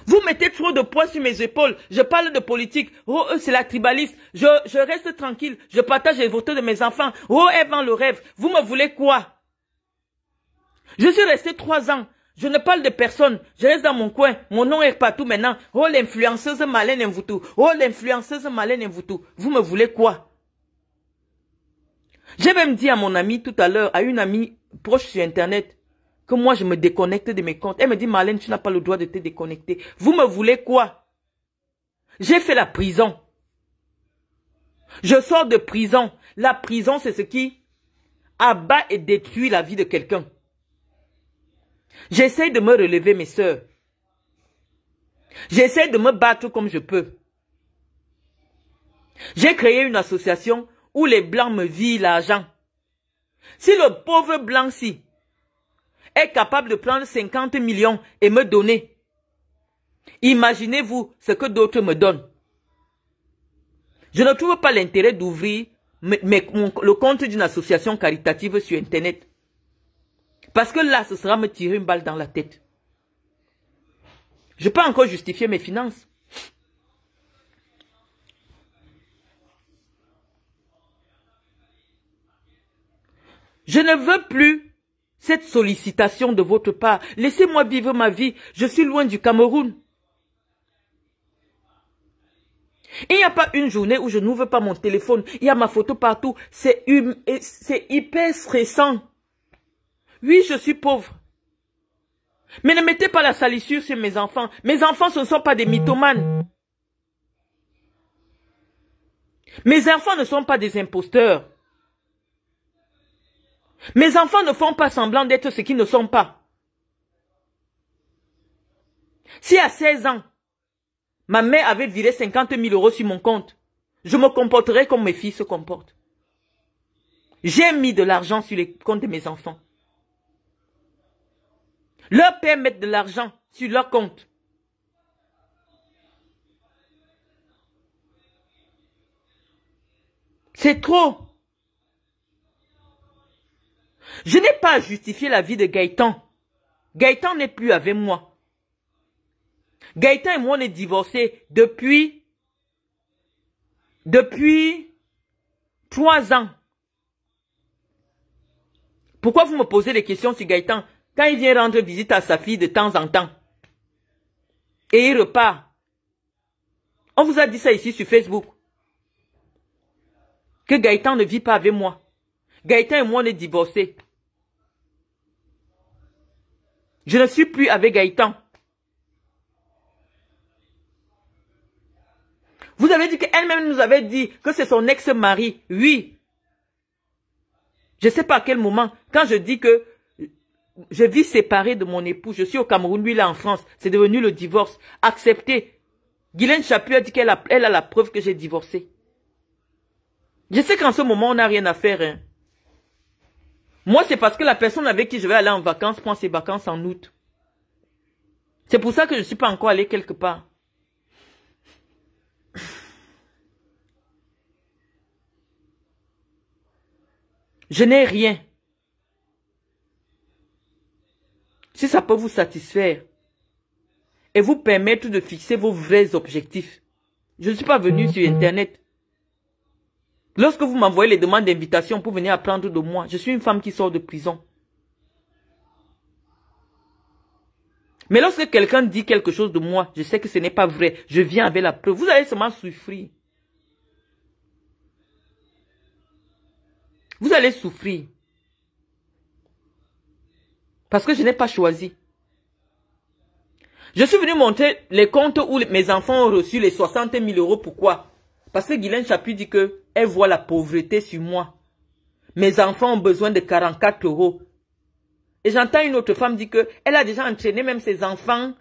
Vous mettez trop de poids sur mes épaules. Je parle de politique. Oh, c'est la tribaliste. Je, reste tranquille. Je partage les votes de mes enfants. Oh, elle vend le rêve. Vous me voulez quoi? Je suis resté trois ans. Je ne parle de personne. Je reste dans mon coin. Mon nom est partout maintenant. Oh, l'influenceuse Malène tout. Oh, l'influenceuse Malène tout Vous me voulez quoi? J'ai même dit à mon ami tout à l'heure, à une amie proche sur Internet que moi je me déconnecte de mes comptes. Elle me dit, Marlène, tu n'as pas le droit de te déconnecter. Vous me voulez quoi J'ai fait la prison. Je sors de prison. La prison, c'est ce qui abat et détruit la vie de quelqu'un. J'essaie de me relever, mes sœurs. J'essaie de me battre comme je peux. J'ai créé une association où les blancs me vivent l'argent. Si le pauvre Blancy est capable de prendre 50 millions et me donner, imaginez-vous ce que d'autres me donnent. Je ne trouve pas l'intérêt d'ouvrir le compte d'une association caritative sur Internet. Parce que là, ce sera me tirer une balle dans la tête. Je peux encore justifier mes finances. Je ne veux plus cette sollicitation de votre part. Laissez-moi vivre ma vie. Je suis loin du Cameroun. Il n'y a pas une journée où je n'ouvre pas mon téléphone. Il y a ma photo partout. C'est hum, hyper stressant. Oui, je suis pauvre. Mais ne mettez pas la salissure sur mes enfants. Mes enfants, ce ne sont pas des mythomanes. Mes enfants ne sont pas des imposteurs. Mes enfants ne font pas semblant d'être ce qu'ils ne sont pas. Si à 16 ans, ma mère avait viré 50 000 euros sur mon compte, je me comporterais comme mes filles se comportent. J'ai mis de l'argent sur les comptes de mes enfants. Leur père met de l'argent sur leur compte. C'est trop. Je n'ai pas justifié la vie de Gaëtan. Gaëtan n'est plus avec moi. Gaëtan et moi, on est divorcés depuis, depuis trois ans. Pourquoi vous me posez des questions sur Gaëtan quand il vient rendre visite à sa fille de temps en temps et il repart On vous a dit ça ici sur Facebook. Que Gaëtan ne vit pas avec moi. Gaëtan et moi, on est divorcés. Je ne suis plus avec Gaëtan. Vous avez dit qu'elle-même nous avait dit que c'est son ex-mari. Oui. Je ne sais pas à quel moment, quand je dis que je vis séparée de mon époux, je suis au Cameroun, lui là en France, c'est devenu le divorce. Accepté. Guylaine Chapu a dit qu'elle a, a la preuve que j'ai divorcé. Je sais qu'en ce moment, on n'a rien à faire. Hein. Moi, c'est parce que la personne avec qui je vais aller en vacances prend ses vacances en août. C'est pour ça que je ne suis pas encore allé quelque part. Je n'ai rien. Si ça peut vous satisfaire et vous permettre de fixer vos vrais objectifs. Je ne suis pas venu sur Internet Lorsque vous m'envoyez les demandes d'invitation pour venir apprendre de moi, je suis une femme qui sort de prison. Mais lorsque quelqu'un dit quelque chose de moi, je sais que ce n'est pas vrai. Je viens avec la preuve. Vous allez seulement souffrir. Vous allez souffrir. Parce que je n'ai pas choisi. Je suis venu montrer les comptes où mes enfants ont reçu les 60 000 euros. Pourquoi Parce que Guylaine Chapu dit que elle voit la pauvreté sur moi. Mes enfants ont besoin de 44 euros. Et j'entends une autre femme dire qu'elle a déjà entraîné même ses enfants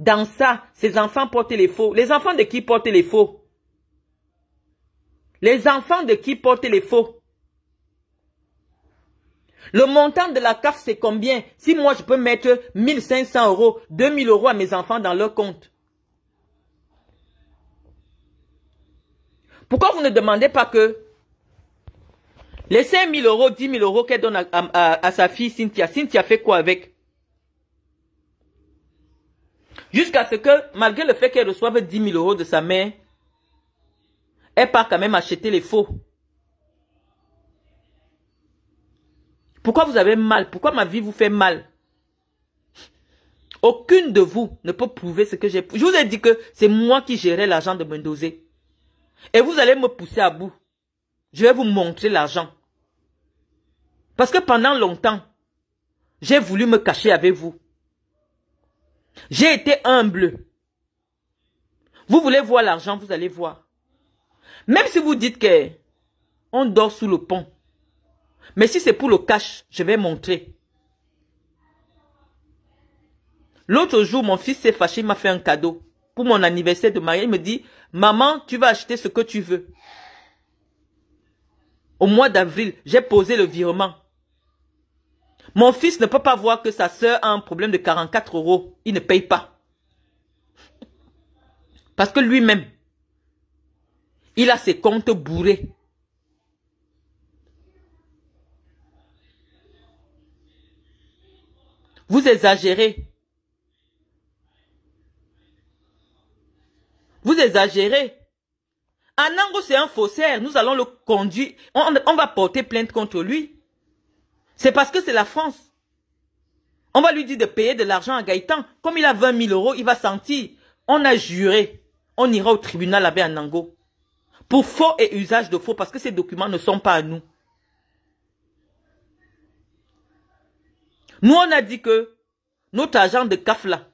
dans ça. Ses enfants portaient les faux. Les enfants de qui portaient les faux Les enfants de qui portaient les faux Le montant de la CAF, c'est combien Si moi, je peux mettre 1500 euros, 2000 euros à mes enfants dans leur compte. Pourquoi vous ne demandez pas que les 5 000 euros, 10 000 euros qu'elle donne à, sa fille Cynthia, Cynthia fait quoi avec Jusqu'à ce que, malgré le fait qu'elle reçoive 10 000 euros de sa mère, elle part quand même acheter les faux. Pourquoi vous avez mal Pourquoi ma vie vous fait mal Aucune de vous ne peut prouver ce que j'ai... Je vous ai dit que c'est moi qui gérais l'argent de Mendoza. Et vous allez me pousser à bout. Je vais vous montrer l'argent. Parce que pendant longtemps, j'ai voulu me cacher avec vous. J'ai été humble. Vous voulez voir l'argent, vous allez voir. Même si vous dites que on dort sous le pont. Mais si c'est pour le cash, je vais montrer. L'autre jour, mon fils s'est fâché, il m'a fait un cadeau pour mon anniversaire de mariage, me dit, maman, tu vas acheter ce que tu veux. Au mois d'avril, j'ai posé le virement. Mon fils ne peut pas voir que sa soeur a un problème de 44 euros. Il ne paye pas. Parce que lui-même, il a ses comptes bourrés. Vous exagérez. Vous exagérez. Anango, c'est un faussaire. Nous allons le conduire. On, va porter plainte contre lui. C'est parce que c'est la France. On va lui dire de payer de l'argent à Gaëtan. Comme il a 20 000 euros, il va sentir. On a juré. On ira au tribunal avec Anango. Pour faux et usage de faux, parce que ces documents ne sont pas à nous. Nous, on a dit que notre agent de CAF là,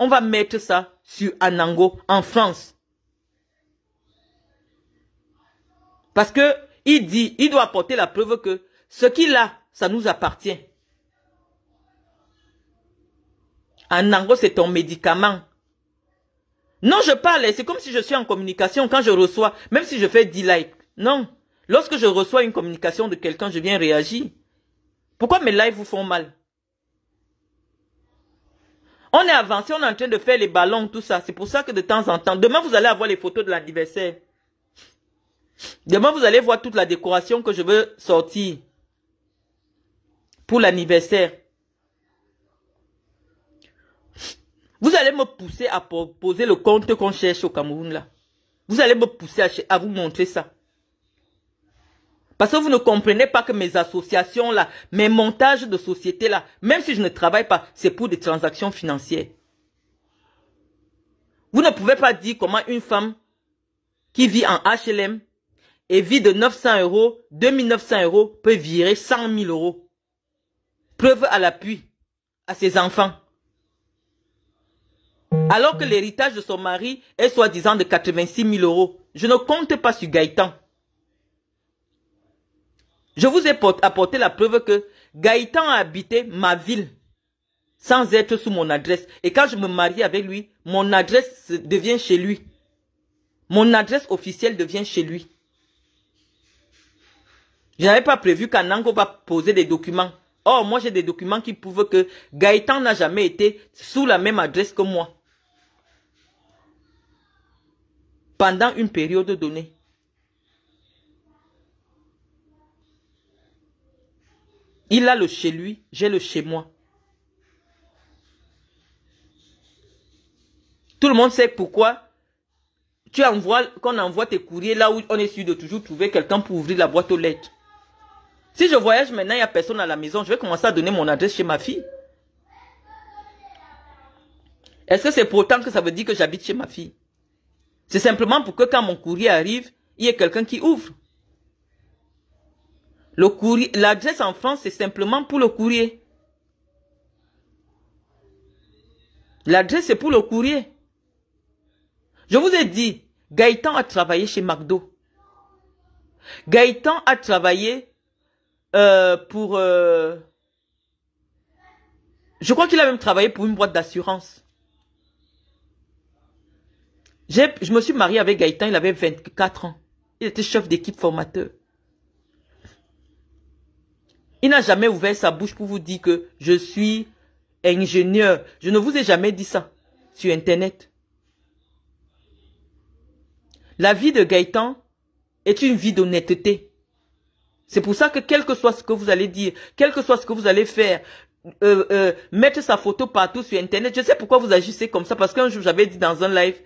on va mettre ça sur Anango en France. Parce que il dit, il doit apporter la preuve que ce qu'il a, ça nous appartient. Anango, c'est ton médicament. Non, je parle, c'est comme si je suis en communication quand je reçois, même si je fais 10 likes. Non. Lorsque je reçois une communication de quelqu'un, je viens réagir. Pourquoi mes lives vous font mal on est avancé, on est en train de faire les ballons, tout ça. C'est pour ça que de temps en temps, demain vous allez avoir les photos de l'anniversaire. Demain vous allez voir toute la décoration que je veux sortir pour l'anniversaire. Vous allez me pousser à poser le compte qu'on cherche au Cameroun là. Vous allez me pousser à vous montrer ça. Parce que vous ne comprenez pas que mes associations là, mes montages de sociétés là, même si je ne travaille pas, c'est pour des transactions financières. Vous ne pouvez pas dire comment une femme qui vit en HLM et vit de 900 euros, 2900 euros, peut virer 100 000 euros. Preuve à l'appui à ses enfants. Alors que l'héritage de son mari est soi-disant de 86 000 euros. Je ne compte pas sur Gaëtan. Je vous ai apporté la preuve que Gaëtan a habité ma ville sans être sous mon adresse. Et quand je me marie avec lui, mon adresse devient chez lui. Mon adresse officielle devient chez lui. Je n'avais pas prévu qu'Anango va poser des documents. Or, moi, j'ai des documents qui prouvent que Gaëtan n'a jamais été sous la même adresse que moi. Pendant une période donnée. Il a le chez lui, j'ai le chez moi. Tout le monde sait pourquoi tu envoies, qu'on envoie tes courriers là où on est sûr de toujours trouver quelqu'un pour ouvrir la boîte aux lettres. Si je voyage maintenant, il n'y a personne à la maison, je vais commencer à donner mon adresse chez ma fille. Est-ce que c'est pourtant que ça veut dire que j'habite chez ma fille C'est simplement pour que quand mon courrier arrive, il y ait quelqu'un qui ouvre. Le courrier, l'adresse en France, c'est simplement pour le courrier. L'adresse, c'est pour le courrier. Je vous ai dit, Gaëtan a travaillé chez McDo. Gaëtan a travaillé euh, pour... Euh, je crois qu'il a même travaillé pour une boîte d'assurance. Je me suis mariée avec Gaëtan, il avait 24 ans. Il était chef d'équipe formateur. Il n'a jamais ouvert sa bouche pour vous dire que je suis ingénieur. Je ne vous ai jamais dit ça sur Internet. La vie de Gaëtan est une vie d'honnêteté. C'est pour ça que quel que soit ce que vous allez dire, quel que soit ce que vous allez faire, euh, euh, mettre sa photo partout sur Internet, je sais pourquoi vous agissez comme ça, parce qu'un jour j'avais dit dans un live,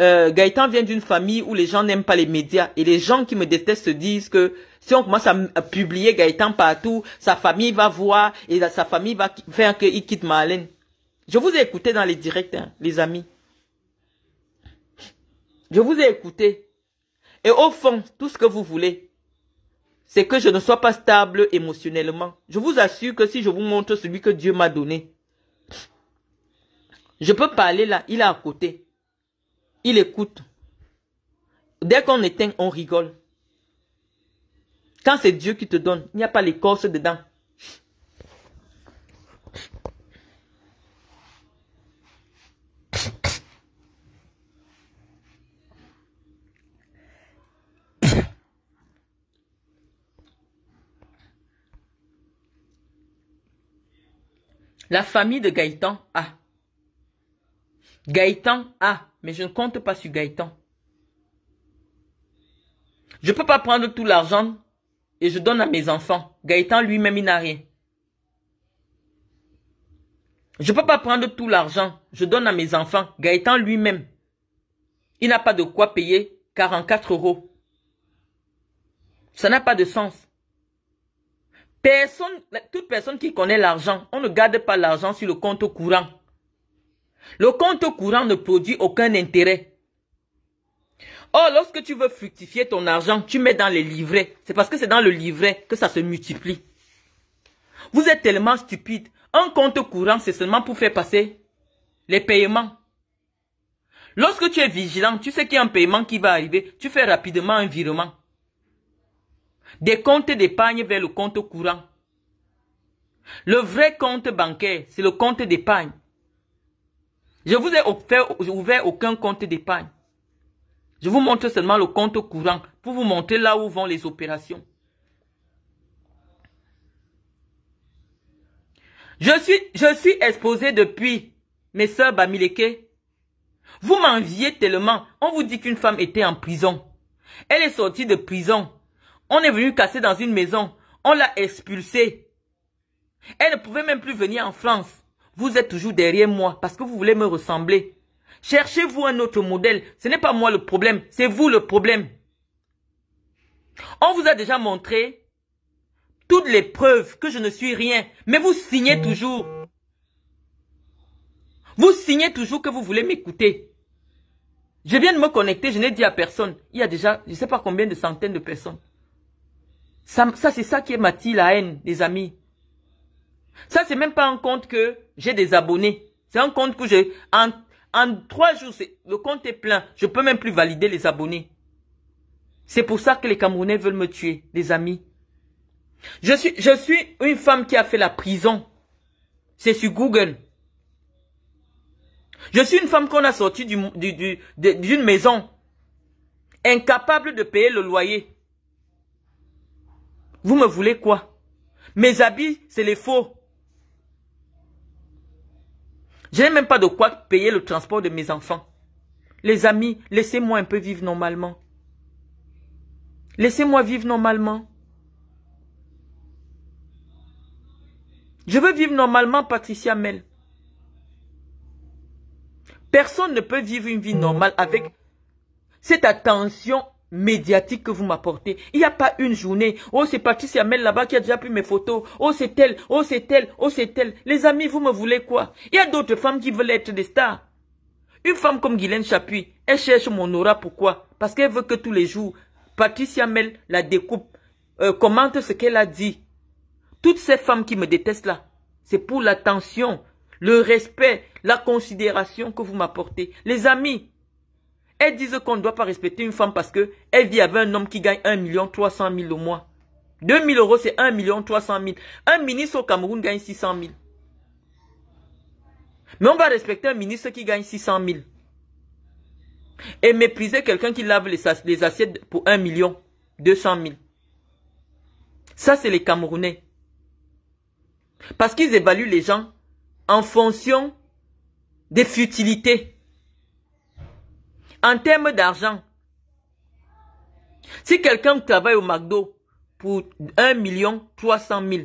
euh, Gaëtan vient d'une famille où les gens n'aiment pas les médias et les gens qui me détestent se disent que si on commence à, publier Gaëtan partout, sa famille va voir et sa famille va faire qu'il quitte Marlène. Je vous ai écouté dans les directs, hein, les amis. Je vous ai écouté. Et au fond, tout ce que vous voulez, c'est que je ne sois pas stable émotionnellement. Je vous assure que si je vous montre celui que Dieu m'a donné, je peux parler là, il est à côté. Il écoute. Dès qu'on éteint, on rigole. Quand c'est Dieu qui te donne, il n'y a pas l'écorce dedans. La famille de Gaëtan A. Gaëtan A mais je ne compte pas sur Gaëtan. Je ne peux pas prendre tout l'argent et je donne à mes enfants. Gaëtan lui-même, il n'a rien. Je ne peux pas prendre tout l'argent. Je donne à mes enfants. Gaëtan lui-même, il n'a pas de quoi payer 44 euros. Ça n'a pas de sens. Personne, toute personne qui connaît l'argent, on ne garde pas l'argent sur le compte courant. Le compte courant ne produit aucun intérêt. Or, lorsque tu veux fructifier ton argent, tu mets dans les livrets. C'est parce que c'est dans le livret que ça se multiplie. Vous êtes tellement stupide. Un compte courant, c'est seulement pour faire passer les paiements. Lorsque tu es vigilant, tu sais qu'il y a un paiement qui va arriver, tu fais rapidement un virement. Des comptes d'épargne vers le compte courant. Le vrai compte bancaire, c'est le compte d'épargne. Je vous ai offert, ouvert aucun compte d'épargne. Je vous montre seulement le compte courant pour vous montrer là où vont les opérations. Je suis, je suis exposé depuis mes soeurs Bamileke. Vous m'enviez tellement. On vous dit qu'une femme était en prison. Elle est sortie de prison. On est venu casser dans une maison. On l'a expulsée. Elle ne pouvait même plus venir en France vous êtes toujours derrière moi parce que vous voulez me ressembler. Cherchez-vous un autre modèle. Ce n'est pas moi le problème, c'est vous le problème. On vous a déjà montré toutes les preuves que je ne suis rien, mais vous signez mm. toujours. Vous signez toujours que vous voulez m'écouter. Je viens de me connecter, je n'ai dit à personne. Il y a déjà, je ne sais pas combien de centaines de personnes. Ça, c'est ça qui est ma la haine, les amis. Ça, c'est même pas en compte que j'ai des abonnés. C'est un compte que j'ai... En, en trois jours, le compte est plein. Je peux même plus valider les abonnés. C'est pour ça que les Camerounais veulent me tuer, les amis. Je suis, je suis une femme qui a fait la prison. C'est sur Google. Je suis une femme qu'on a sortie d'une du, du, maison. Incapable de payer le loyer. Vous me voulez quoi Mes habits, c'est les faux. Je n'ai même pas de quoi payer le transport de mes enfants. Les amis, laissez-moi un peu vivre normalement. Laissez-moi vivre normalement. Je veux vivre normalement, Patricia Mel. Personne ne peut vivre une vie normale avec cette attention médiatique que vous m'apportez. Il n'y a pas une journée. Oh, c'est Patricia Mell là-bas qui a déjà pris mes photos. Oh, c'est elle. Oh, c'est elle. Oh, c'est elle. Les amis, vous me voulez quoi Il y a d'autres femmes qui veulent être des stars. Une femme comme Guylaine Chapuis, elle cherche mon aura. Pourquoi Parce qu'elle veut que tous les jours, Patricia Mel la découpe, euh, commente ce qu'elle a dit. Toutes ces femmes qui me détestent là, c'est pour l'attention, le respect, la considération que vous m'apportez. Les amis, elles disent qu'on ne doit pas respecter une femme parce qu'elle vit avec un homme qui gagne 1 300 000 au mois. 2 000 euros, c'est 1 300 000. Un ministre au Cameroun gagne 600 000. Mais on va respecter un ministre qui gagne 600 000. Et mépriser quelqu'un qui lave les, assiettes pour 1 million 200 000. Ça, c'est les Camerounais. Parce qu'ils évaluent les gens en fonction des futilités. En termes d'argent, si quelqu'un travaille au McDo pour 1 million 300 000,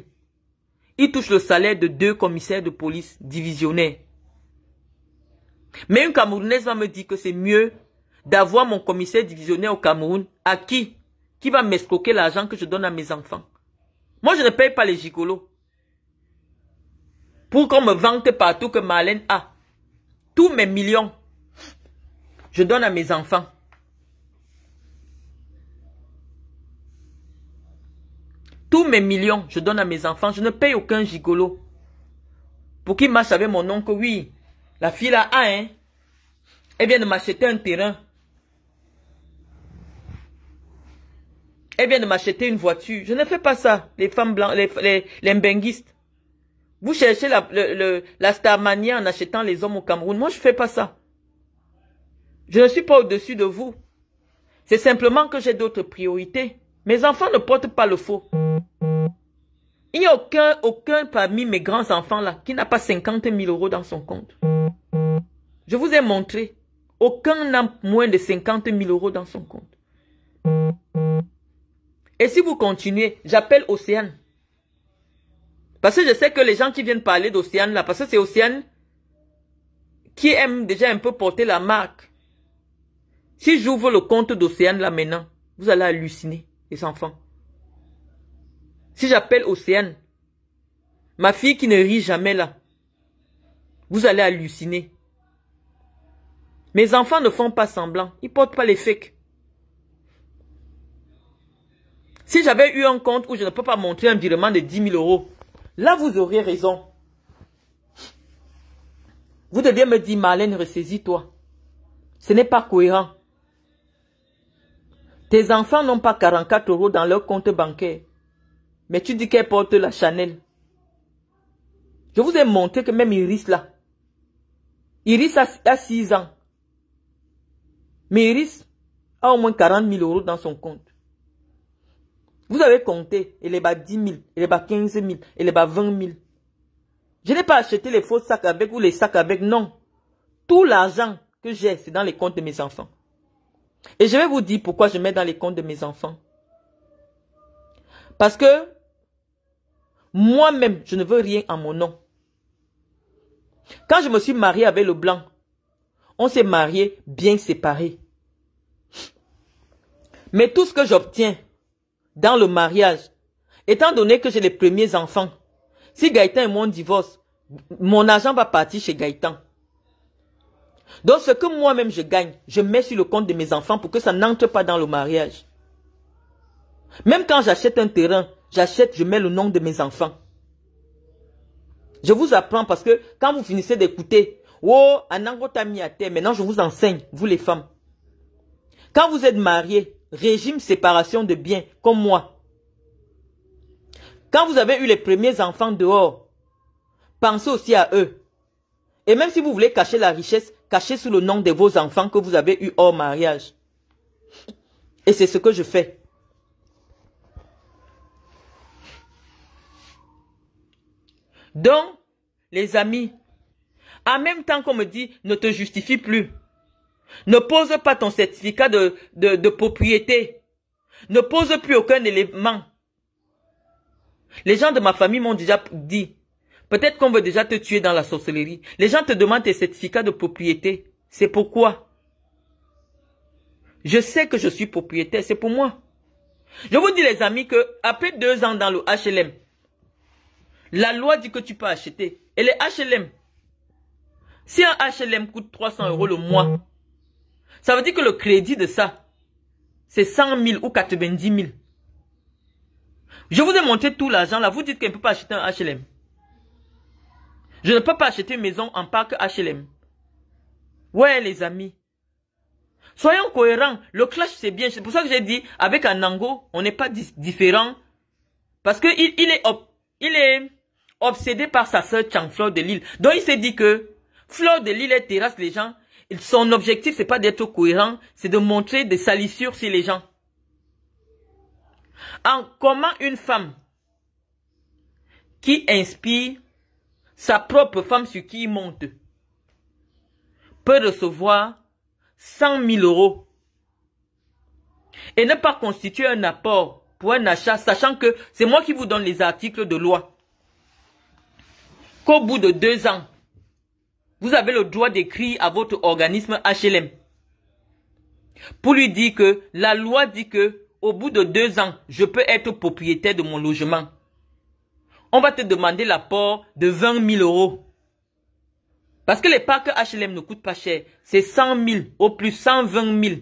il touche le salaire de deux commissaires de police divisionnaires. Mais une Camerounaise va me dire que c'est mieux d'avoir mon commissaire divisionnaire au Cameroun à qui Qui va m'escroquer l'argent que je donne à mes enfants Moi, je ne paye pas les gigolos. Pour qu'on me vante partout que Marlène a tous mes millions je donne à mes enfants. Tous mes millions, je donne à mes enfants. Je ne paye aucun gigolo. Pour qu'ils marche avec mon oncle, oui. La fille a, ah, hein. Elle vient de m'acheter un terrain. Elle vient de m'acheter une voiture. Je ne fais pas ça, les femmes blanches, les, les, mbenguistes. Vous cherchez la, la starmania en achetant les hommes au Cameroun. Moi, je fais pas ça. Je ne suis pas au-dessus de vous. C'est simplement que j'ai d'autres priorités. Mes enfants ne portent pas le faux. Il n'y a aucun, aucun parmi mes grands-enfants là qui n'a pas 50 000 euros dans son compte. Je vous ai montré. Aucun n'a moins de 50 000 euros dans son compte. Et si vous continuez, j'appelle Océane. Parce que je sais que les gens qui viennent parler d'Océane là, parce que c'est Océane qui aime déjà un peu porter la marque si j'ouvre le compte d'Océane là maintenant, vous allez halluciner, les enfants. Si j'appelle Océane, ma fille qui ne rit jamais là, vous allez halluciner. Mes enfants ne font pas semblant, ils portent pas les fakes. Si j'avais eu un compte où je ne peux pas montrer un virement de 10 000 euros, là vous auriez raison. Vous deviez me dire, Marlène, ressaisis-toi. Ce n'est pas cohérent. Tes enfants n'ont pas 44 euros dans leur compte bancaire. Mais tu dis qu'elles portent la Chanel. Je vous ai montré que même Iris là, Iris a, 6 ans. Mais Iris a au moins 40 000 euros dans son compte. Vous avez compté, elle est bas 10 000, elle est bas 15 000, elle est bas 20 000. Je n'ai pas acheté les faux sacs avec ou les sacs avec, non. Tout l'argent que j'ai, c'est dans les comptes de mes enfants. Et je vais vous dire pourquoi je mets dans les comptes de mes enfants. Parce que moi-même, je ne veux rien en mon nom. Quand je me suis mariée avec le blanc, on s'est mariés bien séparés. Mais tout ce que j'obtiens dans le mariage, étant donné que j'ai les premiers enfants, si Gaëtan et moi divorce, mon argent va partir chez Gaëtan. Donc ce que moi-même je gagne, je mets sur le compte de mes enfants pour que ça n'entre pas dans le mariage. Même quand j'achète un terrain, j'achète, je mets le nom de mes enfants. Je vous apprends parce que quand vous finissez d'écouter, oh, Anango t'a maintenant je vous enseigne, vous les femmes. Quand vous êtes mariés, régime séparation de biens, comme moi. Quand vous avez eu les premiers enfants dehors, pensez aussi à eux. Et même si vous voulez cacher la richesse, caché sous le nom de vos enfants que vous avez eu hors mariage. Et c'est ce que je fais. Donc, les amis, en même temps qu'on me dit, ne te justifie plus. Ne pose pas ton certificat de, de propriété. Ne pose plus aucun élément. Les gens de ma famille m'ont déjà dit, Peut-être qu'on veut déjà te tuer dans la sorcellerie. Les gens te demandent tes certificats de propriété. C'est pourquoi. Je sais que je suis propriétaire, c'est pour moi. Je vous dis les amis que après deux ans dans le HLM, la loi dit que tu peux acheter. Et les HLM, si un HLM coûte 300 euros le mois, ça veut dire que le crédit de ça, c'est 100 000 ou 90 000. Je vous ai montré tout l'argent là. Vous dites qu'on ne peut pas acheter un HLM. Je ne peux pas acheter une maison en parc HLM. Ouais, les amis. Soyons cohérents. Le clash, c'est bien. C'est pour ça que j'ai dit, avec Anango, on n'est pas différent. Parce que il, est il est obsédé par sa soeur Chang de Lille. Donc, il s'est dit que Fleur de Lille, elle terrasse les gens. Son objectif, c'est pas d'être cohérent, c'est de montrer des salissures sur les gens. En comment une femme qui inspire sa propre femme sur qui il monte peut recevoir cent mille euros et ne pas constituer un apport pour un achat, sachant que c'est moi qui vous donne les articles de loi. Qu'au bout de deux ans, vous avez le droit d'écrire à votre organisme HLM pour lui dire que la loi dit que au bout de deux ans, je peux être propriétaire de mon logement on va te demander l'apport de 20 000 euros. Parce que les packs HLM ne coûtent pas cher. C'est 100 000, au plus 120 000.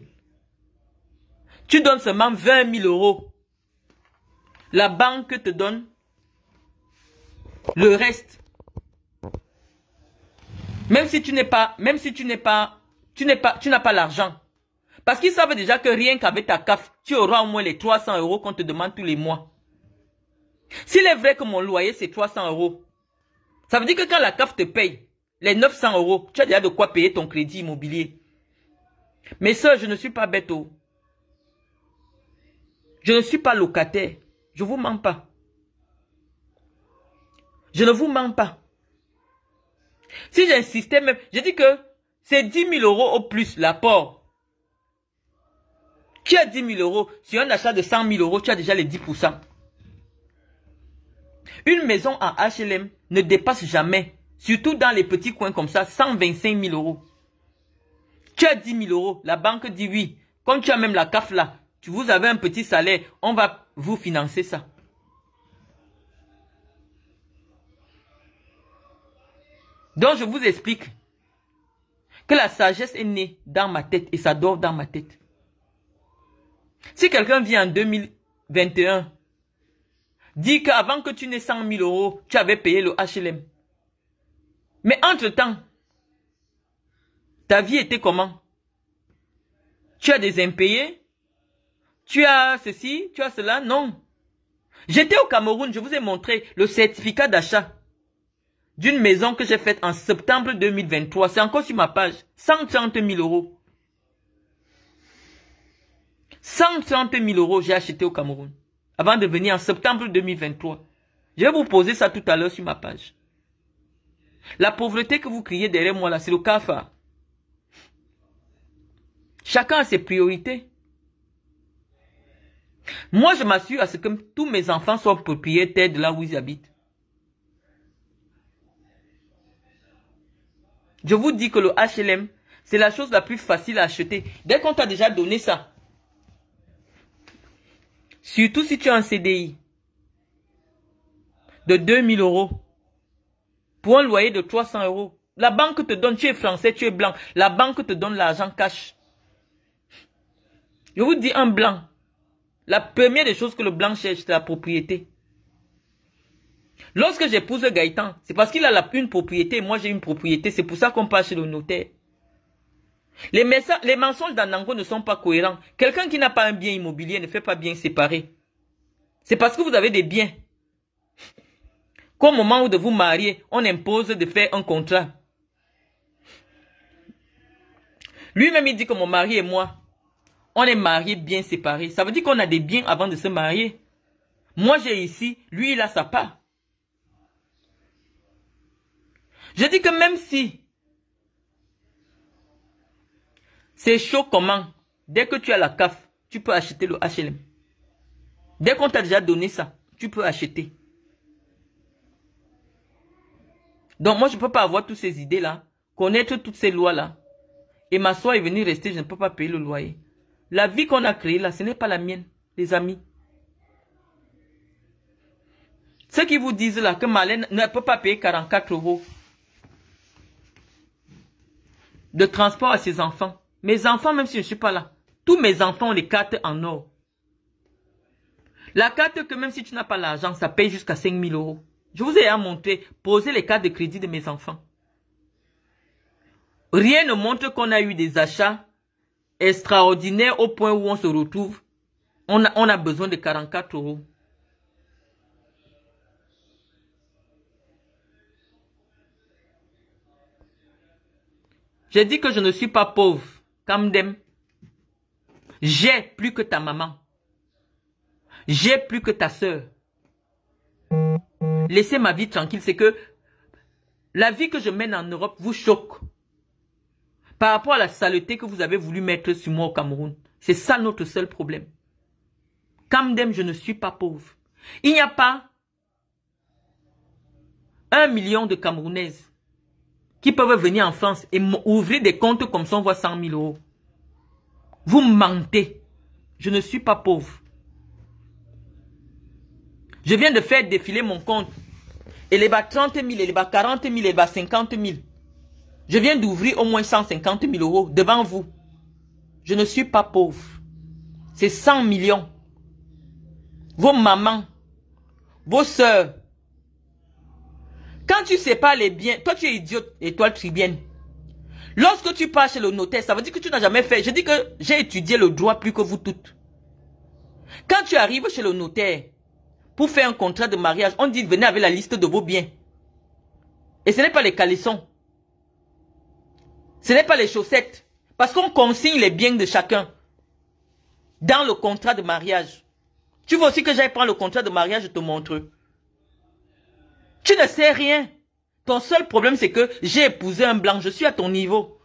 Tu donnes seulement 20 000 euros. La banque te donne le reste. Même si tu n'es pas, même si tu n'es pas, tu n'es pas, tu n'as pas l'argent. Parce qu'ils savent déjà que rien qu'avec ta CAF, tu auras au moins les 300 euros qu'on te demande tous les mois. S'il est vrai que mon loyer, c'est 300 euros, ça veut dire que quand la CAF te paye les 900 euros, tu as déjà de quoi payer ton crédit immobilier. Mais ça, je ne suis pas bête. Oh. Je ne suis pas locataire. Je ne vous mens pas. Je ne vous mens pas. Si j'insistais même, je dis que c'est 10 000 euros au plus l'apport. Qui a 10 000 euros. Si un achat de 100 000 euros, tu as déjà les 10 une maison en HLM ne dépasse jamais, surtout dans les petits coins comme ça, 125 000 euros. Tu as 10 000 euros, la banque dit oui. Comme tu as même la CAF là, tu vous avez un petit salaire, on va vous financer ça. Donc je vous explique que la sagesse est née dans ma tête et ça dort dans ma tête. Si quelqu'un vient en 2021 Dis qu'avant que tu n'aies 100 000 euros, tu avais payé le HLM. Mais entre-temps, ta vie était comment Tu as des impayés Tu as ceci Tu as cela Non. J'étais au Cameroun, je vous ai montré le certificat d'achat d'une maison que j'ai faite en septembre 2023. C'est encore sur ma page. 130 000 euros. 130 000 euros j'ai acheté au Cameroun avant de venir en septembre 2023. Je vais vous poser ça tout à l'heure sur ma page. La pauvreté que vous criez derrière moi là, c'est le CAFA. Chacun a ses priorités. Moi, je m'assure à ce que tous mes enfants soient propriétaires de là où ils habitent. Je vous dis que le HLM, c'est la chose la plus facile à acheter. Dès qu'on t'a déjà donné ça, Surtout si tu as en CDI. De 2000 euros. Pour un loyer de 300 euros. La banque te donne, tu es français, tu es blanc. La banque te donne l'argent cash. Je vous dis en blanc. La première des choses que le blanc cherche, c'est la propriété. Lorsque j'épouse Gaëtan, c'est parce qu'il a la, une propriété, moi j'ai une propriété. C'est pour ça qu'on passe chez le notaire. Les, mensonges d'Anango ne sont pas cohérents. Quelqu'un qui n'a pas un bien immobilier ne fait pas bien séparer. C'est parce que vous avez des biens. Qu'au moment où de vous marier, on impose de faire un contrat. Lui-même, il dit que mon mari et moi, on est mariés bien séparés. Ça veut dire qu'on a des biens avant de se marier. Moi, j'ai ici, lui, il a sa part. Je dis que même si C'est chaud comment Dès que tu as la CAF, tu peux acheter le HLM. Dès qu'on t'a déjà donné ça, tu peux acheter. Donc moi, je ne peux pas avoir toutes ces idées-là, connaître toutes ces lois-là. Et ma soeur est venue rester, je ne peux pas payer le loyer. La vie qu'on a créée là, ce n'est pas la mienne, les amis. Ceux qui vous disent là que Malène ne peut pas payer 44 euros de transport à ses enfants, mes enfants, même si je ne suis pas là, tous mes enfants ont les cartes en or. La carte que même si tu n'as pas l'argent, ça paye jusqu'à 5000 euros. Je vous ai montré, poser les cartes de crédit de mes enfants. Rien ne montre qu'on a eu des achats extraordinaires au point où on se retrouve. On a, on a besoin de 44 euros. J'ai dit que je ne suis pas pauvre. Kamdem. J'ai plus que ta maman. J'ai plus que ta sœur. Laissez ma vie tranquille, c'est que la vie que je mène en Europe vous choque. Par rapport à la saleté que vous avez voulu mettre sur moi au Cameroun. C'est ça notre seul problème. Kamdem, je ne suis pas pauvre. Il n'y a pas un million de Camerounaises qui peuvent venir en France et ouvrir des comptes comme ça, on voit 100 000 euros. Vous mentez. Je ne suis pas pauvre. Je viens de faire défiler mon compte. Et les bas 30 000, et les bas 40 000, et les bas 50 000. Je viens d'ouvrir au moins 150 000 euros devant vous. Je ne suis pas pauvre. C'est 100 millions. Vos mamans, vos sœurs, quand tu pas les biens, toi tu es idiote, étoile tribienne. Lorsque tu pars chez le notaire, ça veut dire que tu n'as jamais fait. Je dis que j'ai étudié le droit plus que vous toutes. Quand tu arrives chez le notaire pour faire un contrat de mariage, on dit venez avec la liste de vos biens. Et ce n'est pas les caleçons. Ce n'est pas les chaussettes. Parce qu'on consigne les biens de chacun dans le contrat de mariage. Tu veux aussi que j'aille prendre le contrat de mariage, je te montre. Tu ne sais rien. Ton seul problème, c'est que j'ai épousé un blanc, je suis à ton niveau.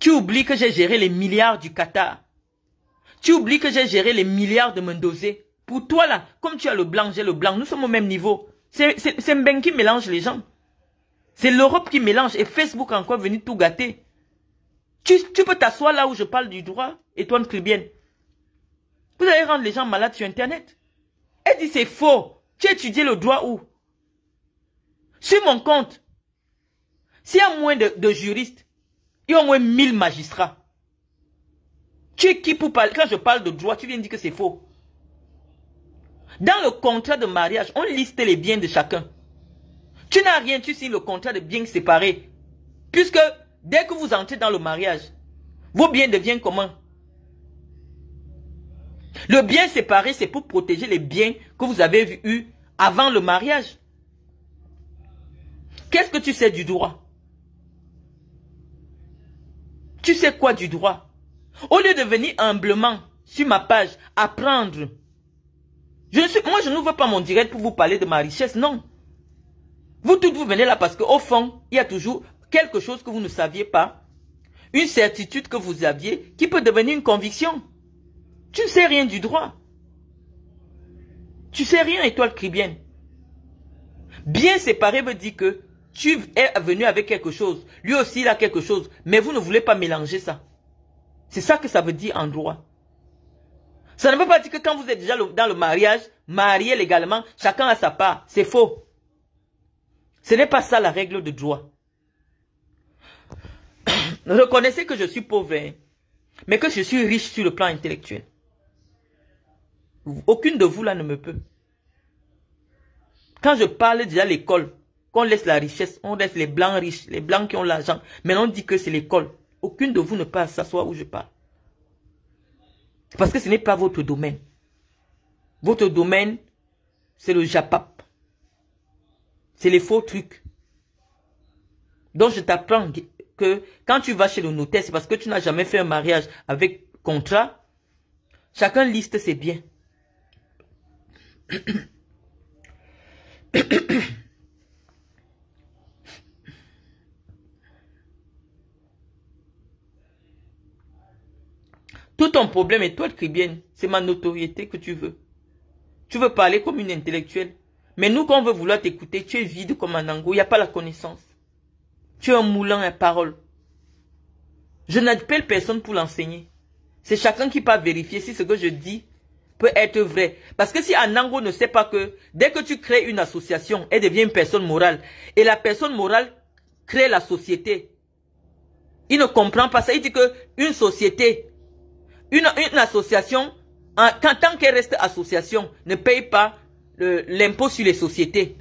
Tu oublies que j'ai géré les milliards du Qatar. Tu oublies que j'ai géré les milliards de Mendozé. Pour toi, là, comme tu as le blanc, j'ai le blanc, nous sommes au même niveau. C'est Mbeng qui mélange les gens. C'est l'Europe qui mélange et Facebook encore venu tout gâter. Tu, tu peux t'asseoir là où je parle du droit, Étoine Clibienne. Vous allez rendre les gens malades sur Internet. Elle dit c'est faux. Tu étudies le droit où Sur mon compte. S'il y a moins de, juristes, il y a au moins 1000 magistrats. Tu es qui pour parler Quand je parle de droit, tu viens dire que c'est faux. Dans le contrat de mariage, on liste les biens de chacun. Tu n'as rien, tu signes le contrat de biens séparés. Puisque dès que vous entrez dans le mariage, vos biens deviennent communs. Le bien séparé, c'est pour protéger les biens que vous avez eus avant le mariage. Qu'est-ce que tu sais du droit Tu sais quoi du droit Au lieu de venir humblement sur ma page, apprendre. Je suis, moi, je n'ouvre pas mon direct pour vous parler de ma richesse, non. Vous toutes, vous venez là parce qu'au fond, il y a toujours quelque chose que vous ne saviez pas. Une certitude que vous aviez qui peut devenir une conviction. Tu ne sais rien du droit. Tu ne sais rien, étoile cribienne. Bien séparé veut dire que tu es venu avec quelque chose. Lui aussi, il a quelque chose. Mais vous ne voulez pas mélanger ça. C'est ça que ça veut dire en droit. Ça ne veut pas dire que quand vous êtes déjà dans le mariage, marié légalement, chacun a sa part. C'est faux. Ce n'est pas ça la règle de droit. Reconnaissez que je suis pauvre, hein, mais que je suis riche sur le plan intellectuel. Aucune de vous là ne me peut. Quand je parle déjà l'école, qu'on laisse la richesse, on laisse les blancs riches, les blancs qui ont l'argent. Mais on dit que c'est l'école. Aucune de vous ne peut s'asseoir où je parle. Parce que ce n'est pas votre domaine. Votre domaine, c'est le japap. C'est les faux trucs. Donc, je t'apprends que quand tu vas chez le notaire, c'est parce que tu n'as jamais fait un mariage avec contrat. Chacun liste ses biens. Tout ton problème est toi le C'est ma notoriété que tu veux. Tu veux parler comme une intellectuelle. Mais nous, quand on veut vouloir t'écouter, tu es vide comme un ango. Il n'y a pas la connaissance. Tu es un moulin à parole. Je n'appelle personne pour l'enseigner. C'est chacun qui peut vérifier si ce que je dis peut être vrai. Parce que si un Anango ne sait pas que dès que tu crées une association, elle devient une personne morale. Et la personne morale crée la société. Il ne comprend pas ça. Il dit que une société, une, une association, en, tant, qu'elle reste association, ne paye pas l'impôt sur les sociétés.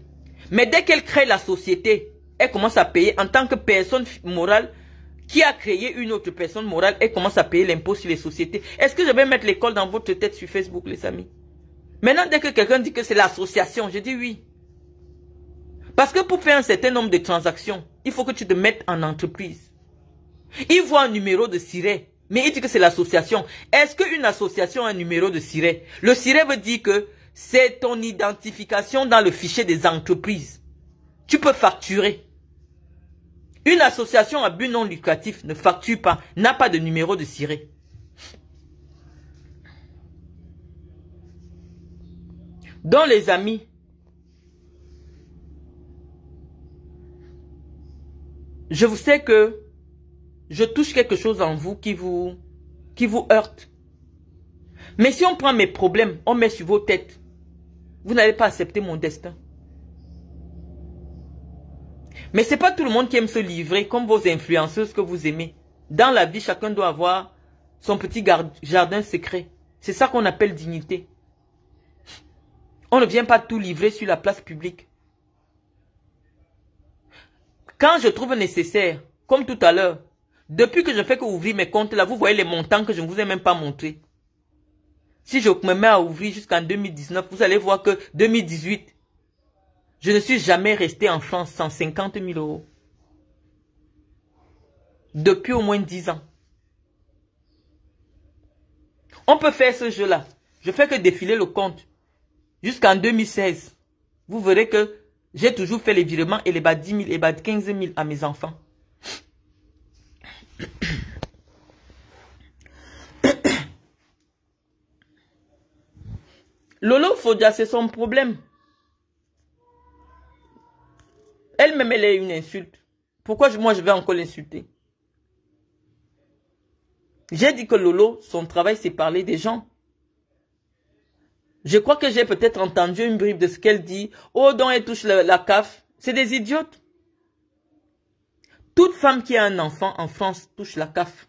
Mais dès qu'elle crée la société, elle commence à payer en tant que personne morale qui a créé une autre personne morale et commence à payer l'impôt sur les sociétés. Est-ce que je vais mettre l'école dans votre tête sur Facebook, les amis Maintenant, dès que quelqu'un dit que c'est l'association, je dis oui. Parce que pour faire un certain nombre de transactions, il faut que tu te mettes en entreprise. Il voit un numéro de siret, mais il dit que c'est l'association. Est-ce qu'une association a un numéro de siret Le siret veut dire que c'est ton identification dans le fichier des entreprises. Tu peux facturer. Une association à but non lucratif ne facture pas, n'a pas de numéro de ciré. Dans les amis, je vous sais que je touche quelque chose en vous qui vous, qui vous heurte. Mais si on prend mes problèmes, on met sur vos têtes, vous n'allez pas accepter mon destin. Mais c'est pas tout le monde qui aime se livrer comme vos influenceuses que vous aimez. Dans la vie, chacun doit avoir son petit jardin secret. C'est ça qu'on appelle dignité. On ne vient pas tout livrer sur la place publique. Quand je trouve nécessaire, comme tout à l'heure, depuis que je fais que ouvrir mes comptes là, vous voyez les montants que je ne vous ai même pas montrés. Si je me mets à ouvrir jusqu'en 2019, vous allez voir que 2018, je ne suis jamais resté en France sans 50 000 euros. Depuis au moins 10 ans. On peut faire ce jeu-là. Je fais que défiler le compte. Jusqu'en 2016, vous verrez que j'ai toujours fait les virements et les bas 10 000 et bas 15 000 à mes enfants. Lolo Fodia, c'est son problème. elle-même, elle une insulte. Pourquoi moi, je vais encore l'insulter J'ai dit que Lolo, son travail, c'est parler des gens. Je crois que j'ai peut-être entendu une bribe de ce qu'elle dit. Oh, donc, elle touche la, CAF. C'est des idiotes. Toute femme qui a un enfant en France touche la CAF.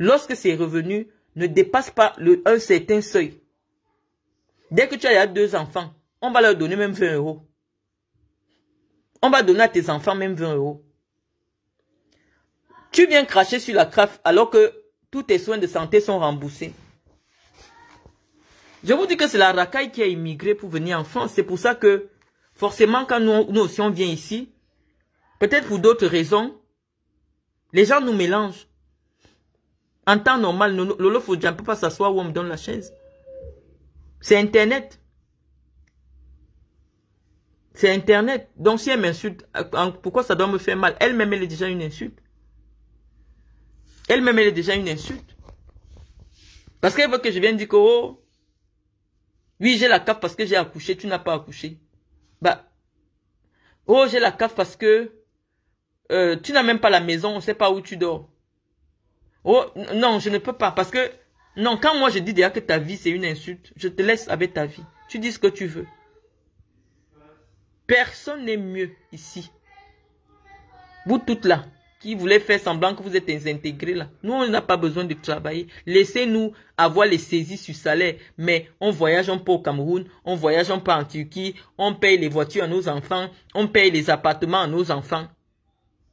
Lorsque ses revenus ne dépassent pas le, un certain seuil. Dès que tu as deux enfants, on va leur donner même 20 euros. On va donner à tes enfants même 20 euros. Tu viens cracher sur la CRAF alors que tous tes soins de santé sont remboursés. Je vous dis que c'est la racaille qui a immigré pour venir en France. C'est pour ça que forcément quand nous, nous aussi on vient ici, peut-être pour d'autres raisons, les gens nous mélangent. En temps normal, Lolo ne peut pas s'asseoir où on me donne la chaise. C'est Internet. C'est Internet. Donc si elle m'insulte, euh, pourquoi ça doit me faire mal Elle-même, elle est déjà une insulte. Elle-même, elle est déjà une insulte. Parce qu'elle veut que je vienne dire que, oh, oui, j'ai la cave parce que j'ai accouché, tu n'as pas accouché. Bah, oh, j'ai la cave parce que euh, tu n'as même pas la maison, on ne sait pas où tu dors. Oh, non, je ne peux pas parce que, non, quand moi je dis déjà que ta vie c'est une insulte, je te laisse avec ta vie. Tu dis ce que tu veux. Personne n'est mieux ici. Vous toutes là, qui voulez faire semblant que vous êtes intégrés là. Nous, on n'a pas besoin de travailler. Laissez-nous avoir les saisies sur salaire. Mais on voyage un peu au Cameroun, on voyage un peu en Turquie, on paye les voitures à nos enfants, on paye les appartements à nos enfants.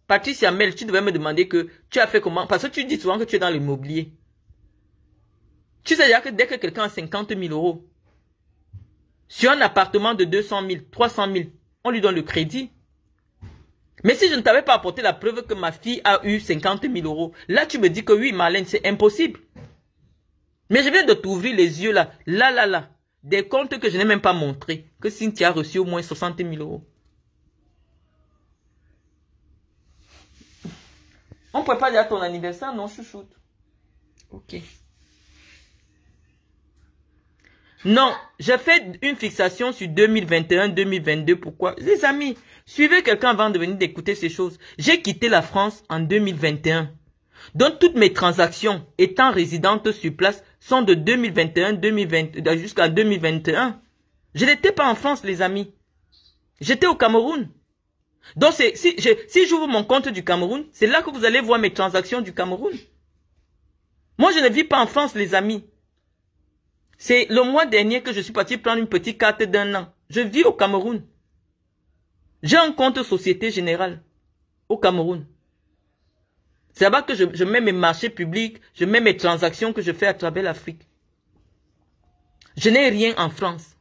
Patricia Mel, tu devais me demander que tu as fait comment. Parce que tu dis souvent que tu es dans l'immobilier. Tu sais déjà que dès que quelqu'un a 50 000 euros, sur un appartement de 200 000, 300 000, on lui donne le crédit. Mais si je ne t'avais pas apporté la preuve que ma fille a eu 50 000 euros, là tu me dis que oui, Marlène, c'est impossible. Mais je viens de t'ouvrir les yeux là, là, là, là, des comptes que je n'ai même pas montrés, que Cynthia a reçu au moins 60 000 euros. On ne pourrait pas dire à ton anniversaire, non, chouchoute. Ok. Non, j'ai fait une fixation sur 2021-2022. Pourquoi Les amis, suivez quelqu'un avant de venir d'écouter ces choses. J'ai quitté la France en 2021. Donc toutes mes transactions étant résidentes sur place sont de 2021 2020, euh, jusqu'à 2021. Je n'étais pas en France, les amis. J'étais au Cameroun. Donc si je, si j'ouvre mon compte du Cameroun, c'est là que vous allez voir mes transactions du Cameroun. Moi, je ne vis pas en France, les amis. C'est le mois dernier que je suis parti prendre une petite carte d'un an. Je vis au Cameroun. J'ai un compte Société Générale au Cameroun. C'est là-bas que je, mets mes marchés publics, je mets mes transactions que je fais à travers l'Afrique. Je n'ai rien en France.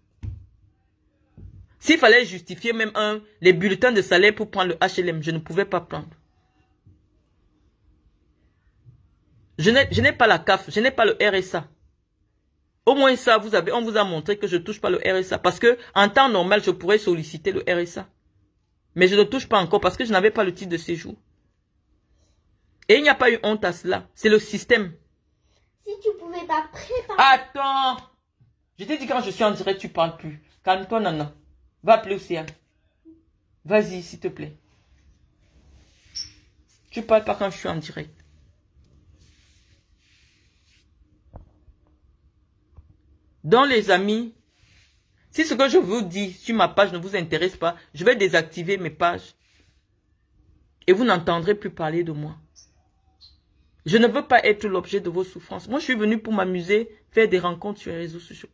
S'il fallait justifier même un, les bulletins de salaire pour prendre le HLM, je ne pouvais pas prendre. Je n'ai pas la CAF, je n'ai pas le RSA. Au moins ça, vous avez, on vous a montré que je ne touche pas le RSA. Parce que, en temps normal, je pourrais solliciter le RSA. Mais je ne touche pas encore parce que je n'avais pas le titre de séjour. Et il n'y a pas eu honte à cela. C'est le système. Si tu pouvais pas préparer. Attends. Je t'ai dit quand je suis en direct, tu parles plus. Calme-toi, non Va appeler Océane. Hein. Vas-y, s'il te plaît. Tu parles pas quand je suis en direct. Donc les amis, si ce que je vous dis sur ma page ne vous intéresse pas, je vais désactiver mes pages. Et vous n'entendrez plus parler de moi. Je ne veux pas être l'objet de vos souffrances. Moi, je suis venu pour m'amuser, faire des rencontres sur les réseaux sociaux.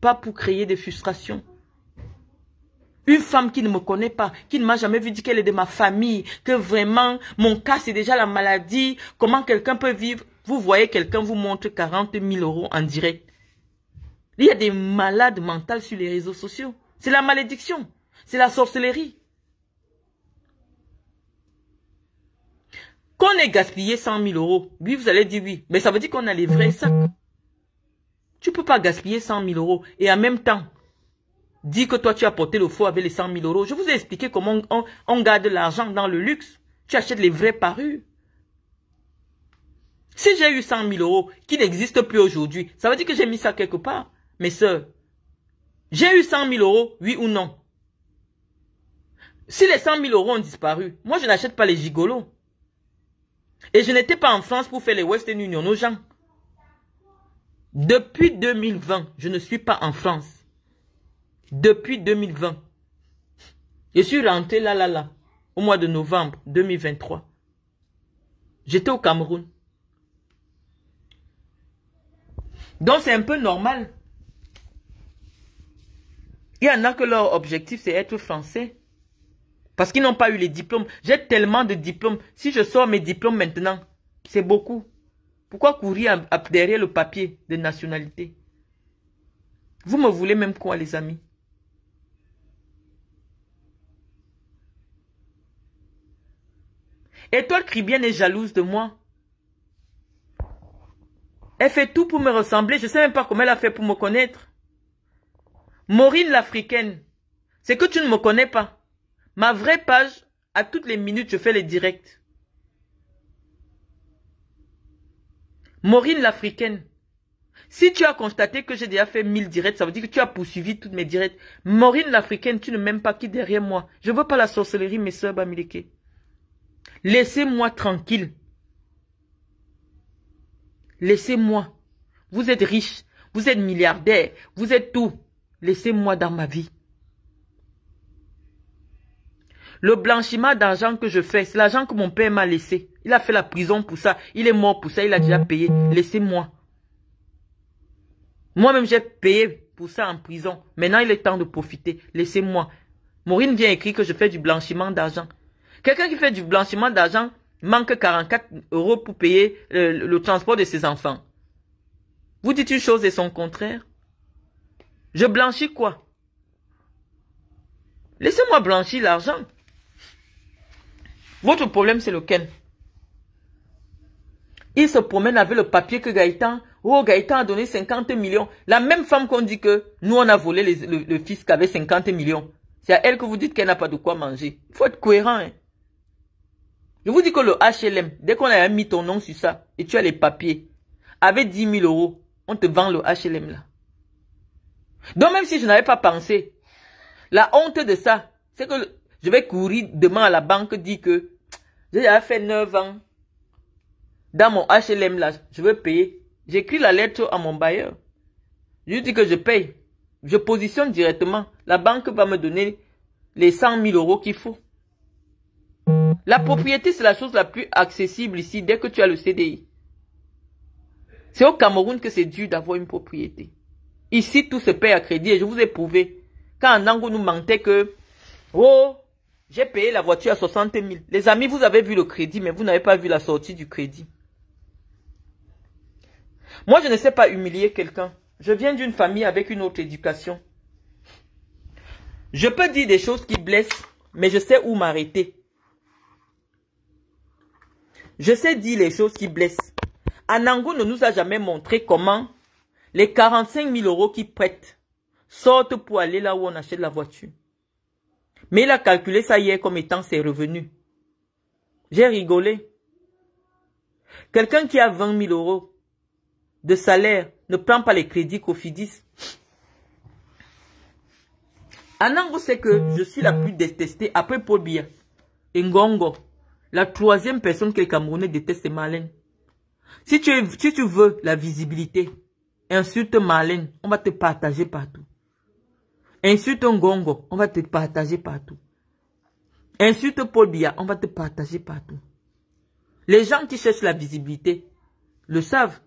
Pas pour créer des frustrations. Une femme qui ne me connaît pas, qui ne m'a jamais vu dire qu'elle est de ma famille, que vraiment, mon cas, c'est déjà la maladie. Comment quelqu'un peut vivre Vous voyez quelqu'un vous montre 40 000 euros en direct. Il y a des malades mentales sur les réseaux sociaux. C'est la malédiction. C'est la sorcellerie. Qu'on ait gaspillé 100 000 euros, oui, vous allez dire oui. Mais ça veut dire qu'on a les vrais sacs. Tu peux pas gaspiller 100 000 euros et en même temps, dire que toi tu as porté le faux avec les 100 000 euros. Je vous ai expliqué comment on, garde l'argent dans le luxe. Tu achètes les vrais parus. Si j'ai eu 100 000 euros qui n'existent plus aujourd'hui, ça veut dire que j'ai mis ça quelque part mes soeurs, j'ai eu 100 000 euros, oui ou non Si les 100 000 euros ont disparu, moi je n'achète pas les gigolos. Et je n'étais pas en France pour faire les Western Union aux gens. Depuis 2020, je ne suis pas en France. Depuis 2020. Je suis rentré là, là, là, au mois de novembre 2023. J'étais au Cameroun. Donc c'est un peu normal il y en a que leur objectif, c'est être français. Parce qu'ils n'ont pas eu les diplômes. J'ai tellement de diplômes. Si je sors mes diplômes maintenant, c'est beaucoup. Pourquoi courir derrière le papier de nationalité Vous me voulez même quoi, les amis Et Étoile Cribienne est jalouse de moi. Elle fait tout pour me ressembler. Je ne sais même pas comment elle a fait pour me connaître. Maureen l'Africaine, c'est que tu ne me connais pas. Ma vraie page, à toutes les minutes, je fais les directs. Maureen l'Africaine, si tu as constaté que j'ai déjà fait 1000 directs, ça veut dire que tu as poursuivi toutes mes directs. Maureen l'Africaine, tu ne m'aimes pas qui derrière moi. Je veux pas la sorcellerie, mes soeurs Bamileke. Laissez-moi tranquille. Laissez-moi. Vous êtes riche, vous êtes milliardaire, vous êtes tout. Laissez-moi dans ma vie. Le blanchiment d'argent que je fais, c'est l'argent que mon père m'a laissé. Il a fait la prison pour ça. Il est mort pour ça. Il a déjà payé. Laissez-moi. Moi-même, j'ai payé pour ça en prison. Maintenant, il est temps de profiter. Laissez-moi. Maureen vient écrire que je fais du blanchiment d'argent. Quelqu'un qui fait du blanchiment d'argent manque 44 euros pour payer le, euh, le, transport de ses enfants. Vous dites une chose et son contraire. Je blanchis quoi Laissez-moi blanchir l'argent. Votre problème, c'est lequel Il se promène avec le papier que Gaëtan. Oh, Gaëtan a donné 50 millions. La même femme qu'on dit que nous, on a volé le, fils qui avait 50 millions. C'est à elle que vous dites qu'elle n'a pas de quoi manger. Il faut être cohérent. Hein. Je vous dis que le HLM, dès qu'on a mis ton nom sur ça, et tu as les papiers, avec 10 000 euros, on te vend le HLM là. Donc même si je n'avais pas pensé, la honte de ça, c'est que je vais courir demain à la banque dire que j'ai fait 9 ans dans mon HLM là, je veux payer. J'écris la lettre à mon bailleur. Je lui dis que je paye. Je positionne directement. La banque va me donner les cent mille euros qu'il faut. La propriété, c'est la chose la plus accessible ici dès que tu as le CDI. C'est au Cameroun que c'est dur d'avoir une propriété. Ici, tout se paye à crédit et je vous ai prouvé. Quand Anango nous mentait que, oh, j'ai payé la voiture à 60 000. Les amis, vous avez vu le crédit, mais vous n'avez pas vu la sortie du crédit. Moi, je ne sais pas humilier quelqu'un. Je viens d'une famille avec une autre éducation. Je peux dire des choses qui blessent, mais je sais où m'arrêter. Je sais dire les choses qui blessent. Anango ne nous a jamais montré comment les 45 000 euros qu'il prête sortent pour aller là où on achète la voiture. Mais il a calculé ça hier comme étant ses revenus. J'ai rigolé. Quelqu'un qui a 20 000 euros de salaire ne prend pas les crédits Fidis. Anango sait que je suis la plus détestée après Paul Bia, Ngongo, la troisième personne que les Camerounais détestent, c'est Si tu, si tu veux la visibilité, Insulte Marlène, on va te partager partout. Insulte Ngongo, on va te partager partout. Insulte Paul Biya, on va te partager partout. Les gens qui cherchent la visibilité le savent.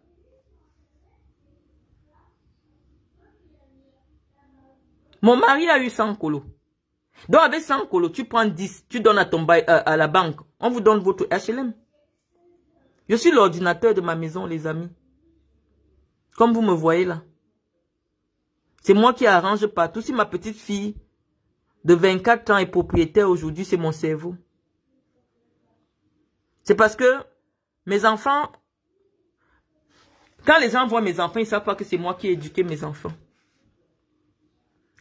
Mon mari a eu 100 colos. Donc avec 100 colos, tu prends 10, tu donnes à, ton bail, euh, à la banque. On vous donne votre HLM. Je suis l'ordinateur de ma maison, les amis. Comme vous me voyez là. C'est moi qui arrange tout Si ma petite fille de 24 ans est propriétaire aujourd'hui, c'est mon cerveau. C'est parce que mes enfants, quand les gens voient mes enfants, ils ne savent pas que c'est moi qui ai éduqué mes enfants.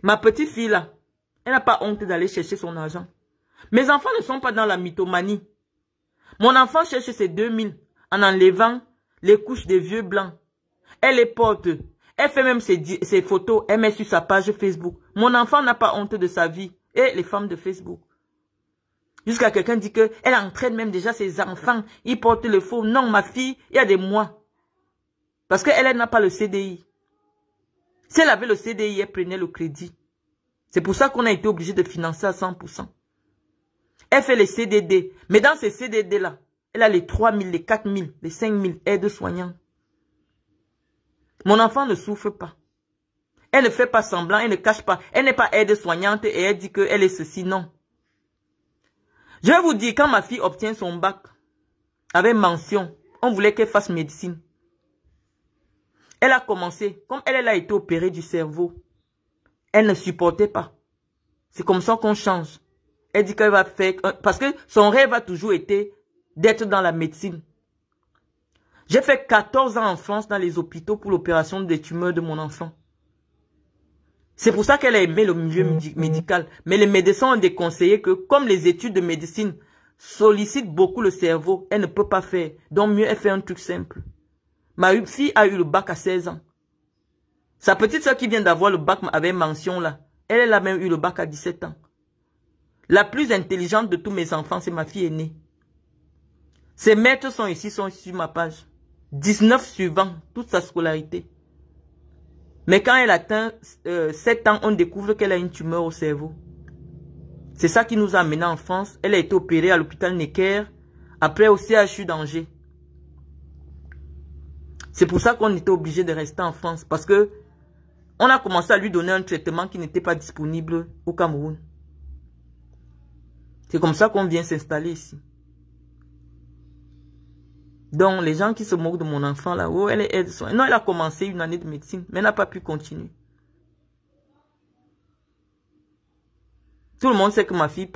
Ma petite fille là, elle n'a pas honte d'aller chercher son argent. Mes enfants ne sont pas dans la mythomanie. Mon enfant cherche ses 2000 en enlevant les couches des vieux blancs elle les porte. Elle fait même ses, photos. Elle met sur sa page Facebook. Mon enfant n'a pas honte de sa vie. Et les femmes de Facebook. Jusqu'à quelqu'un dit que elle entraîne même déjà ses enfants. Ils portent le faux. Non, ma fille, il y a des mois. Parce qu'elle, elle, n'a pas le CDI. Si elle avait le CDI, elle prenait le crédit. C'est pour ça qu'on a été obligé de financer à 100%. Elle fait les CDD. Mais dans ces CDD-là, elle a les 3 000, les 4 000, les 5 000 aides soignants mon enfant ne souffre pas. Elle ne fait pas semblant, elle ne cache pas. Elle n'est pas aide-soignante et elle dit qu'elle est ceci. Non. Je vais vous dire, quand ma fille obtient son bac, avec mention, on voulait qu'elle fasse médecine. Elle a commencé, comme elle, elle a été opérée du cerveau. Elle ne supportait pas. C'est comme ça qu'on change. Elle dit qu'elle va faire... Parce que son rêve a toujours été d'être dans la médecine. J'ai fait 14 ans en France dans les hôpitaux pour l'opération des tumeurs de mon enfant. C'est pour ça qu'elle a aimé le milieu mm-hmm. médical. Mais les médecins ont déconseillé que, comme les études de médecine sollicitent beaucoup le cerveau, elle ne peut pas faire. Donc mieux, elle fait un truc simple. Ma fille a eu le bac à 16 ans. Sa petite soeur qui vient d'avoir le bac avait mention là. Elle, elle a même eu le bac à 17 ans. La plus intelligente de tous mes enfants, c'est ma fille aînée. Ses maîtres sont ici, sont ici sur ma page. 19 suivants, toute sa scolarité. Mais quand elle atteint euh, sept 7 ans, on découvre qu'elle a une tumeur au cerveau. C'est ça qui nous a amené en France. Elle a été opérée à l'hôpital Necker, après au CHU d'Angers. C'est pour ça qu'on était obligé de rester en France, parce que on a commencé à lui donner un traitement qui n'était pas disponible au Cameroun. C'est comme ça qu'on vient s'installer ici. Donc, les gens qui se moquent de mon enfant là, oh, elle est Non, elle a commencé une année de médecine, mais n'a pas pu continuer. Tout le monde sait que ma fille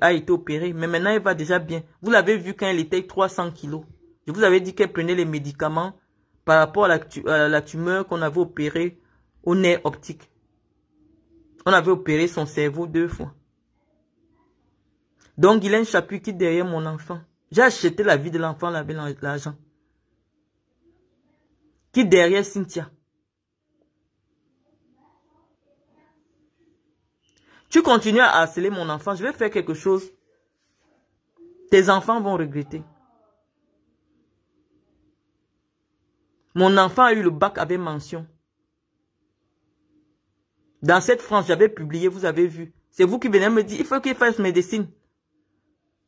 a été opérée, mais maintenant elle va déjà bien. Vous l'avez vu quand elle était 300 kilos. Je vous avais dit qu'elle prenait les médicaments par rapport à la, tumeur qu'on avait opérée au nez optique. On avait opéré son cerveau deux fois. Donc, il a un chapitre qui derrière mon enfant. J'ai acheté la vie de l'enfant avec l'argent. Qui derrière Cynthia. Tu continues à harceler mon enfant. Je vais faire quelque chose. Tes enfants vont regretter. Mon enfant a eu le bac avec mention. Dans cette France, j'avais publié, vous avez vu. C'est vous qui venez me dire, il faut qu'il fasse médecine.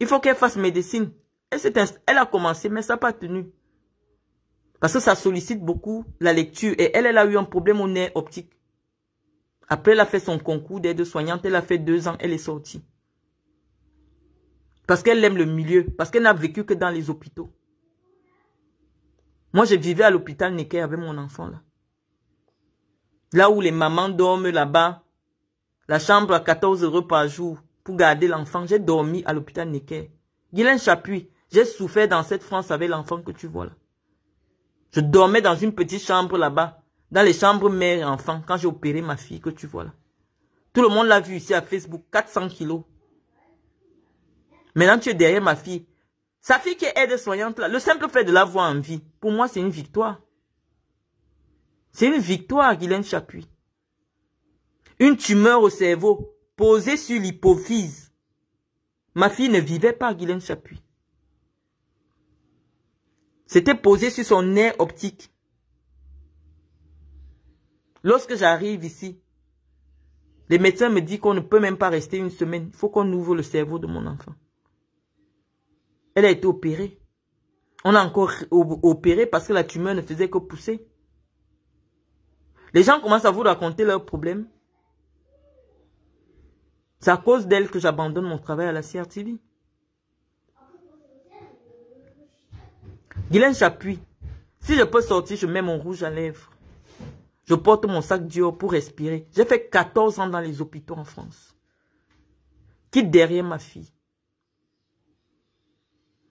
Il faut qu'elle fasse médecine elle a commencé, mais ça n'a pas tenu. Parce que ça sollicite beaucoup la lecture. Et elle, elle a eu un problème au nerf optique. Après, elle a fait son concours d'aide soignante. Elle a fait deux ans. Elle est sortie. Parce qu'elle aime le milieu. Parce qu'elle n'a vécu que dans les hôpitaux. Moi, j'ai vivais à l'hôpital Necker avec mon enfant là. Là où les mamans dorment là-bas. La chambre à 14 euros par jour pour garder l'enfant. J'ai dormi à l'hôpital Necker. Guylaine Chapuis, j'ai souffert dans cette France avec l'enfant que tu vois là. Je dormais dans une petite chambre là-bas, dans les chambres mère-enfant, quand j'ai opéré ma fille que tu vois là. Tout le monde l'a vu ici à Facebook, 400 kilos. Maintenant, tu es derrière ma fille. Sa fille qui est aide-soignante là, le simple fait de l'avoir en vie, pour moi, c'est une victoire. C'est une victoire, Guylaine Chapuis. Une tumeur au cerveau, posée sur l'hypophyse. Ma fille ne vivait pas, Guylaine Chapuis. C'était posé sur son nerf optique. Lorsque j'arrive ici, les médecins me disent qu'on ne peut même pas rester une semaine. Il faut qu'on ouvre le cerveau de mon enfant. Elle a été opérée. On a encore opéré parce que la tumeur ne faisait que pousser. Les gens commencent à vous raconter leurs problèmes. C'est à cause d'elle que j'abandonne mon travail à la CRTV. Guylaine, j'appuie. Si je peux sortir, je mets mon rouge à lèvres. Je porte mon sac Dior pour respirer. J'ai fait 14 ans dans les hôpitaux en France. Quitte derrière ma fille.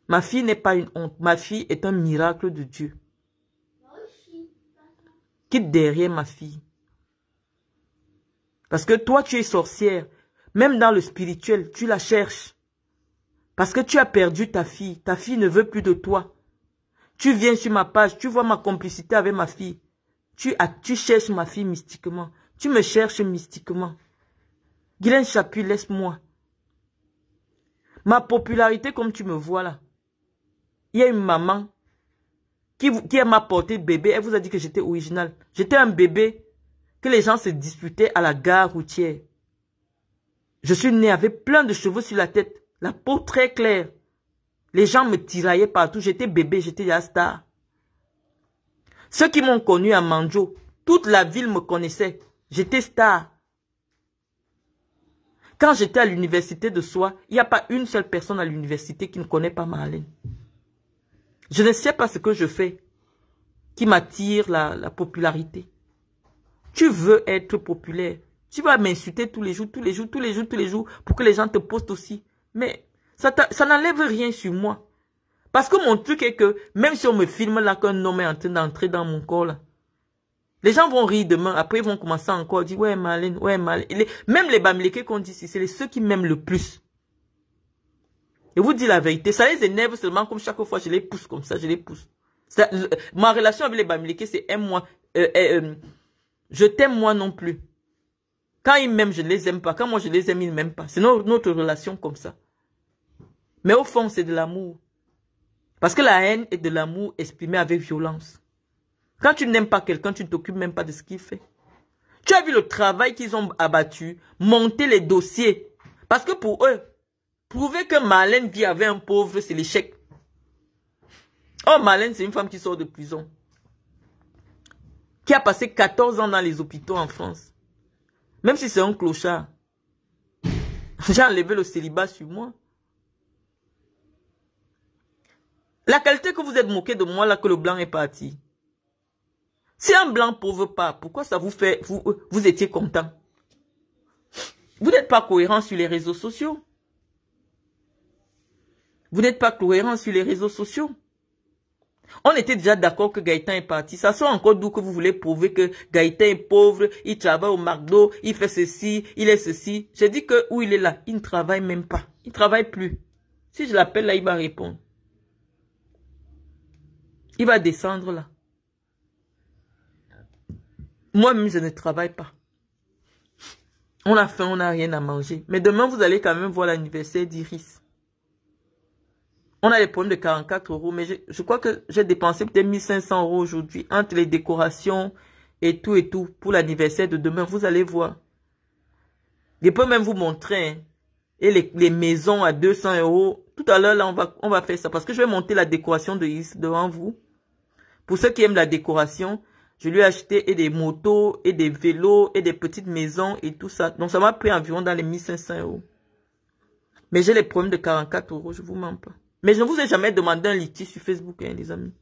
Ma fille n'est pas une honte. Ma fille est un miracle de Dieu. Quitte derrière ma fille. Parce que toi, tu es sorcière. Même dans le spirituel, tu la cherches. Parce que tu as perdu ta fille. Ta fille ne veut plus de toi. Tu viens sur ma page, tu vois ma complicité avec ma fille. Tu, as, tu cherches ma fille mystiquement. Tu me cherches mystiquement. Guylaine Chapuis, laisse-moi. Ma popularité, comme tu me vois là. Il y a une maman qui, qui m'a porté bébé. Elle vous a dit que j'étais original. J'étais un bébé que les gens se disputaient à la gare routière. Je suis né avec plein de cheveux sur la tête, la peau très claire. Les gens me tiraillaient partout. J'étais bébé, j'étais déjà star. Ceux qui m'ont connu à Manjo, toute la ville me connaissait. J'étais star. Quand j'étais à l'université de Soie, il n'y a pas une seule personne à l'université qui ne connaît pas Marlène. Je ne sais pas ce que je fais qui m'attire la, la popularité. Tu veux être populaire. Tu vas m'insulter tous les jours, tous les jours, tous les jours, tous les jours pour que les gens te postent aussi. Mais ça, n'enlève rien sur moi. Parce que mon truc est que, même si on me filme là qu'un homme est en train d'entrer dans mon corps les gens vont rire demain, après ils vont commencer encore à dire, ouais Malène, ouais Malène. même les Bamlékés qu'on dit ici, c'est ceux qui m'aiment le plus. Et vous dis la vérité, ça les énerve seulement comme chaque fois je les pousse comme ça, je les pousse. ma relation avec les Bamlékés, c'est aime-moi, euh, euh, euh, je t'aime moi non plus. Quand ils m'aiment, je ne les aime pas. Quand moi je les aime, ils ne m'aiment pas. C'est notre relation comme ça. Mais au fond, c'est de l'amour. Parce que la haine est de l'amour exprimé avec violence. Quand tu n'aimes pas quelqu'un, tu ne t'occupes même pas de ce qu'il fait. Tu as vu le travail qu'ils ont abattu, monter les dossiers. Parce que pour eux, prouver que Malène vit avec un pauvre, c'est l'échec. Oh, Marlène, c'est une femme qui sort de prison. Qui a passé 14 ans dans les hôpitaux en France. Même si c'est un clochard. J'ai enlevé le célibat sur moi. La qualité que vous êtes moqué de moi, là, que le blanc est parti. Si un blanc pauvre pas, pourquoi ça vous fait, vous, euh, vous étiez content? Vous n'êtes pas cohérent sur les réseaux sociaux. Vous n'êtes pas cohérent sur les réseaux sociaux. On était déjà d'accord que Gaëtan est parti. Ça soit encore d'où que vous voulez prouver que Gaëtan est pauvre, il travaille au McDo, il fait ceci, il est ceci. J'ai dit que où il est là, il ne travaille même pas. Il ne travaille plus. Si je l'appelle là, il va répondre. Il va descendre là. Moi-même, je ne travaille pas. On a faim, on n'a rien à manger. Mais demain, vous allez quand même voir l'anniversaire d'Iris. On a les points de 44 euros, mais je, crois que j'ai dépensé peut-être 1500 euros aujourd'hui entre les décorations et tout et tout pour l'anniversaire de demain. Vous allez voir. Je peux même vous montrer. Hein. et les, maisons à 200 euros. Tout à l'heure, là, on va, on va faire ça parce que je vais monter la décoration de Iris devant vous. Pour ceux qui aiment la décoration, je lui ai acheté et des motos, et des vélos, et des petites maisons, et tout ça. Donc, ça m'a pris environ dans les 1500 euros. Mais j'ai les problèmes de 44 euros, je vous mens pas. Mais je ne vous ai jamais demandé un litige sur Facebook, hein, les amis.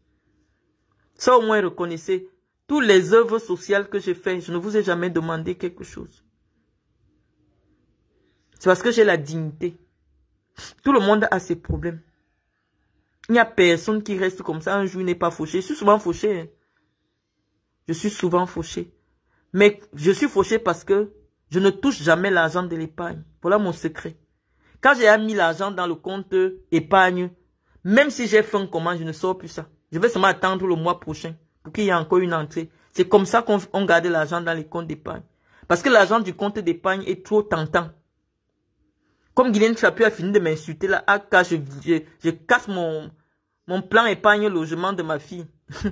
Ça, au moins, reconnaissez. Toutes les œuvres sociales que j'ai faites, je ne vous ai jamais demandé quelque chose. C'est parce que j'ai la dignité. Tout le monde a ses problèmes. Il n'y a personne qui reste comme ça un jour, n'est pas fauché. Je suis souvent fauché. Hein. Je suis souvent fauché. Mais je suis fauché parce que je ne touche jamais l'argent de l'épargne. Voilà mon secret. Quand j'ai mis l'argent dans le compte épargne, même si j'ai faim, comment je ne sors plus ça. Je vais seulement attendre le mois prochain pour qu'il y ait encore une entrée. C'est comme ça qu'on garde l'argent dans les comptes d'épargne. Parce que l'argent du compte d'épargne est trop tentant. Comme Guylaine Chapu a fini de m'insulter là, ah, je, je, casse mon, mon plan épargne logement de ma fille. je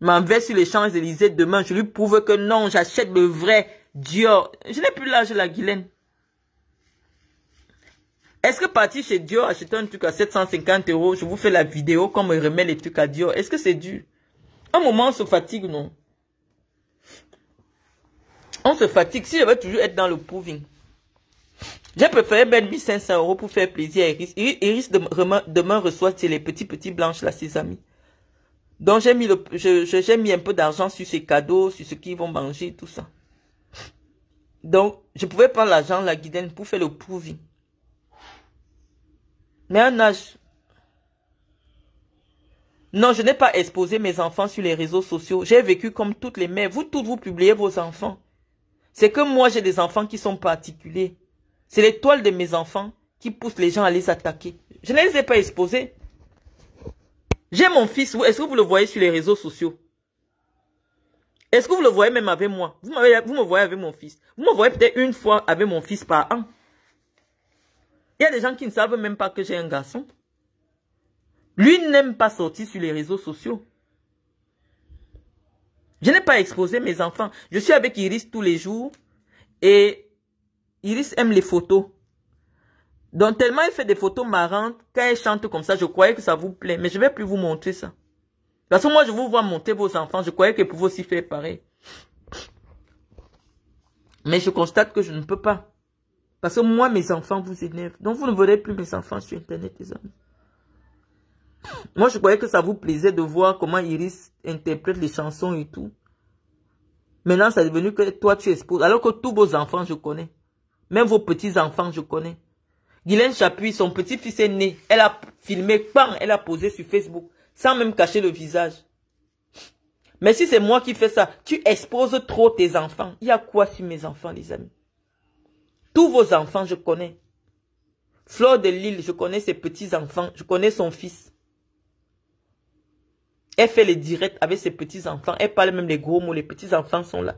m'en vais sur les Champs-Élysées demain, je lui prouve que non, j'achète le vrai Dior. Je n'ai plus l'âge la Guylaine. Est-ce que partir chez Dior, acheter un truc à 750 euros, je vous fais la vidéo comme il remet les trucs à Dior, est-ce que c'est dur Un moment, on se fatigue, non On se fatigue. Si je vais toujours être dans le proving. J'ai préféré mettre ben 1500 euros pour faire plaisir à Iris. Iris, demain, reçoit les petits petits blanches là, ses amis. Donc j'ai mis, le, je, j'ai mis un peu d'argent sur ses cadeaux, sur ce qu'ils vont manger, tout ça. Donc, je pouvais prendre l'argent, la guidène, pour faire le proving. Mais un âge. Non, je n'ai pas exposé mes enfants sur les réseaux sociaux. J'ai vécu comme toutes les mères. Vous toutes, vous publiez vos enfants. C'est que moi, j'ai des enfants qui sont particuliers. C'est l'étoile de mes enfants qui pousse les gens à les attaquer. Je ne les ai pas exposés. J'ai mon fils. Est-ce que vous le voyez sur les réseaux sociaux Est-ce que vous le voyez même avec moi vous, vous me voyez avec mon fils. Vous me voyez peut-être une fois avec mon fils par an. Il y a des gens qui ne savent même pas que j'ai un garçon. Lui n'aime pas sortir sur les réseaux sociaux. Je n'ai pas exposé mes enfants. Je suis avec Iris tous les jours. Et Iris aime les photos. Donc tellement elle fait des photos marrantes, quand elle chante comme ça, je croyais que ça vous plaît. Mais je ne vais plus vous montrer ça. Parce que moi, je vous vois monter vos enfants. Je croyais que pouvait aussi faire pareil. Mais je constate que je ne peux pas. Parce que moi, mes enfants vous énervent. Donc, vous ne verrez plus mes enfants sur Internet, les amis. Moi, je croyais que ça vous plaisait de voir comment Iris interprète les chansons et tout. Maintenant, c'est devenu que toi, tu exposes. Alors que tous vos enfants, je connais. Même vos petits-enfants, je connais. Guylaine Chapuis, son petit-fils est né. Elle a filmé, pan, elle a posé sur Facebook, sans même cacher le visage. Mais si c'est moi qui fais ça, tu exposes trop tes enfants. Il y a quoi sur mes enfants, les amis Tous vos enfants, je connais. Flore de Lille, je connais ses petits-enfants, je connais son fils. Elle fait les directs avec ses petits-enfants, elle parle même les gros mots, les petits-enfants sont là.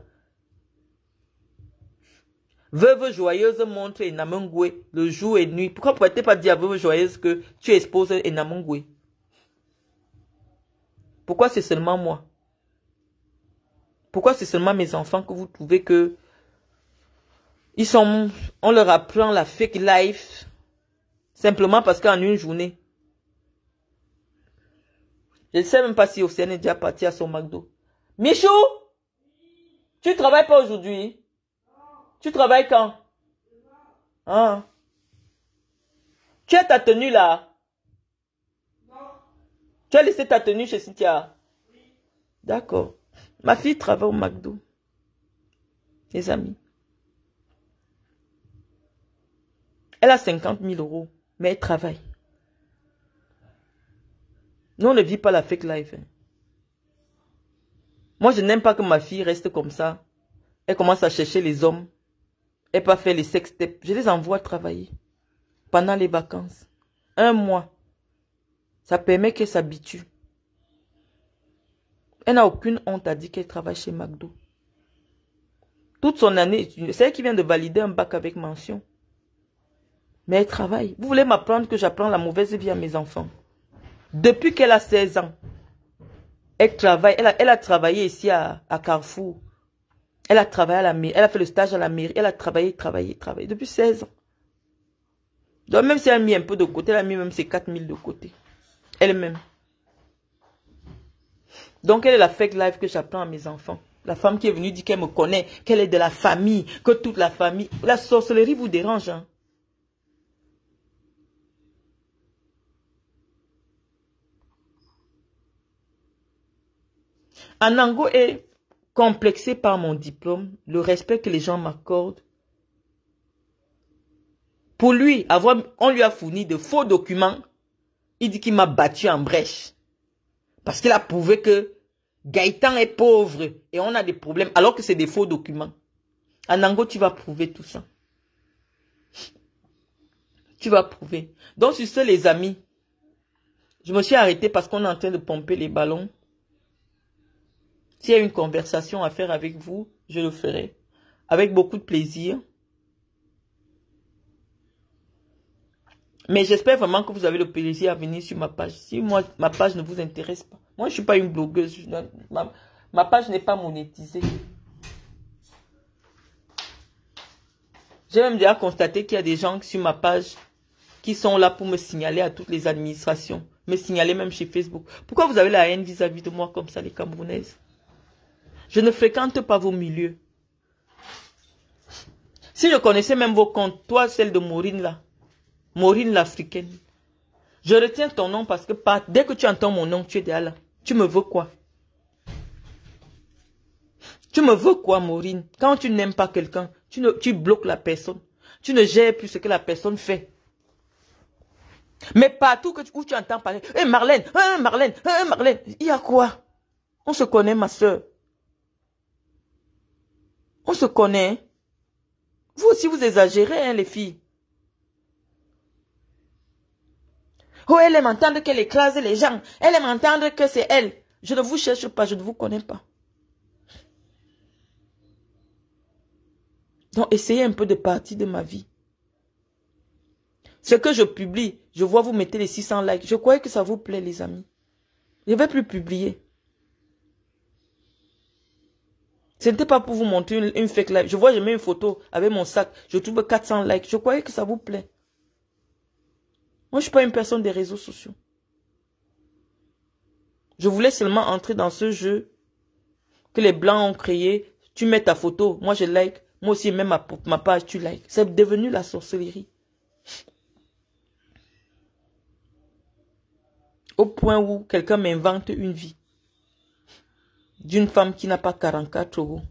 Veuve joyeuse montre Enamungwe le jour et nuit. Pourquoi pourrait-elle pas dire à Veuve joyeuse que tu es en Enamungwe Pourquoi c'est seulement moi Pourquoi c'est seulement mes enfants que vous trouvez que ils sont, on leur apprend la fake life simplement parce qu'en une journée. Je ne sais même pas si Océane est déjà parti à son McDo. Michou, tu travailles pas aujourd'hui hein? Tu travailles quand Hein Tu as ta tenue là Non. Tu as laissé ta tenue chez Cynthia Oui. D'accord. Ma fille travaille au McDo. Les amis. Elle a 50 000 euros, mais elle travaille. Nous, on ne vit pas la fake life. Hein. Moi, je n'aime pas que ma fille reste comme ça. Elle commence à chercher les hommes n'a pas fait les sex steps. Je les envoie travailler pendant les vacances. Un mois. Ça permet qu'elle s'habitue. Elle n'a aucune honte à dire qu'elle travaille chez McDo. Toute son année, c'est elle qui vient de valider un bac avec mention. Mais elle travaille. Vous voulez m'apprendre que j'apprends la mauvaise vie à mes enfants. Depuis qu'elle a 16 ans, elle travaille. Elle a, travaillé ici à Carrefour. Elle a travaillé à la mairie, elle a fait le stage à la mairie, elle a travaillé, travaillé, travaillé depuis 16 ans. Donc même si elle a mis un peu de côté, elle a mis même ses 4000 de côté. Elle-même. Donc elle est la fake life que j'apprends à mes enfants. La femme qui est venue dit qu'elle me connaît, qu'elle est de la famille, que toute la famille. La sorcellerie vous dérange. Hein? Anango est complexé par mon diplôme, le respect que les gens m'accordent. Pour lui, avoir, on lui a fourni de faux documents. Il dit qu'il m'a battu en brèche. Parce qu'il a prouvé que Gaëtan est pauvre et on a des problèmes alors que c'est des faux documents. Anango, tu vas prouver tout ça. Tu vas prouver. Donc, sur ce, les amis, je me suis arrêté parce qu'on est en train de pomper les ballons. S'il y a une conversation à faire avec vous, je le ferai. Avec beaucoup de plaisir. Mais j'espère vraiment que vous avez le plaisir à venir sur ma page. Si moi, ma page ne vous intéresse pas. Moi, je ne suis pas une blogueuse. ma, page n'est pas monétisée. J'ai même déjà constaté qu'il y a des gens sur ma page qui sont là pour me signaler à toutes les administrations. Me signaler même chez Facebook. Pourquoi vous avez la haine vis-à-vis -vis de moi comme ça, les Camerounaises je ne fréquente pas vos milieux. Si je connaissais même vos comptes, toi, celle de Maureen là, Maureen l'Africaine, je retiens ton nom parce que pas, dès que tu entends mon nom, tu es déjà là. Tu me veux quoi Tu me veux quoi, Maureen Quand tu n'aimes pas quelqu'un, tu, tu bloques la personne. Tu ne gères plus ce que la personne fait. Mais partout que tu, où tu entends parler, eh Marlène, eh Marlène, Marlène, il y a quoi On se connaît, ma soeur. On se connaît. Vous aussi, vous exagérez, hein, les filles. Oh, elle aime entendre qu'elle écrase les gens. Elle aime entendre que c'est elle. Je ne vous cherche pas, je ne vous connais pas. Donc, essayez un peu de partie de ma vie. Ce que je publie, je vois vous mettez les 600 likes. Je croyais que ça vous plaît, les amis. Je ne vais plus publier. Ce n'était pas pour vous montrer une, fake live. Je vois, je mets une photo avec mon sac. Je trouve 400 likes. Je croyais que ça vous plaît. Moi, je suis pas une personne des réseaux sociaux. Je voulais seulement entrer dans ce jeu que les blancs ont créé. Tu mets ta photo, moi je like. Moi aussi, même ma, ma page, tu like. C'est devenu la sorcellerie. Au point où quelqu'un m'invente une vie d'une femme qui n'a pas 44 euros.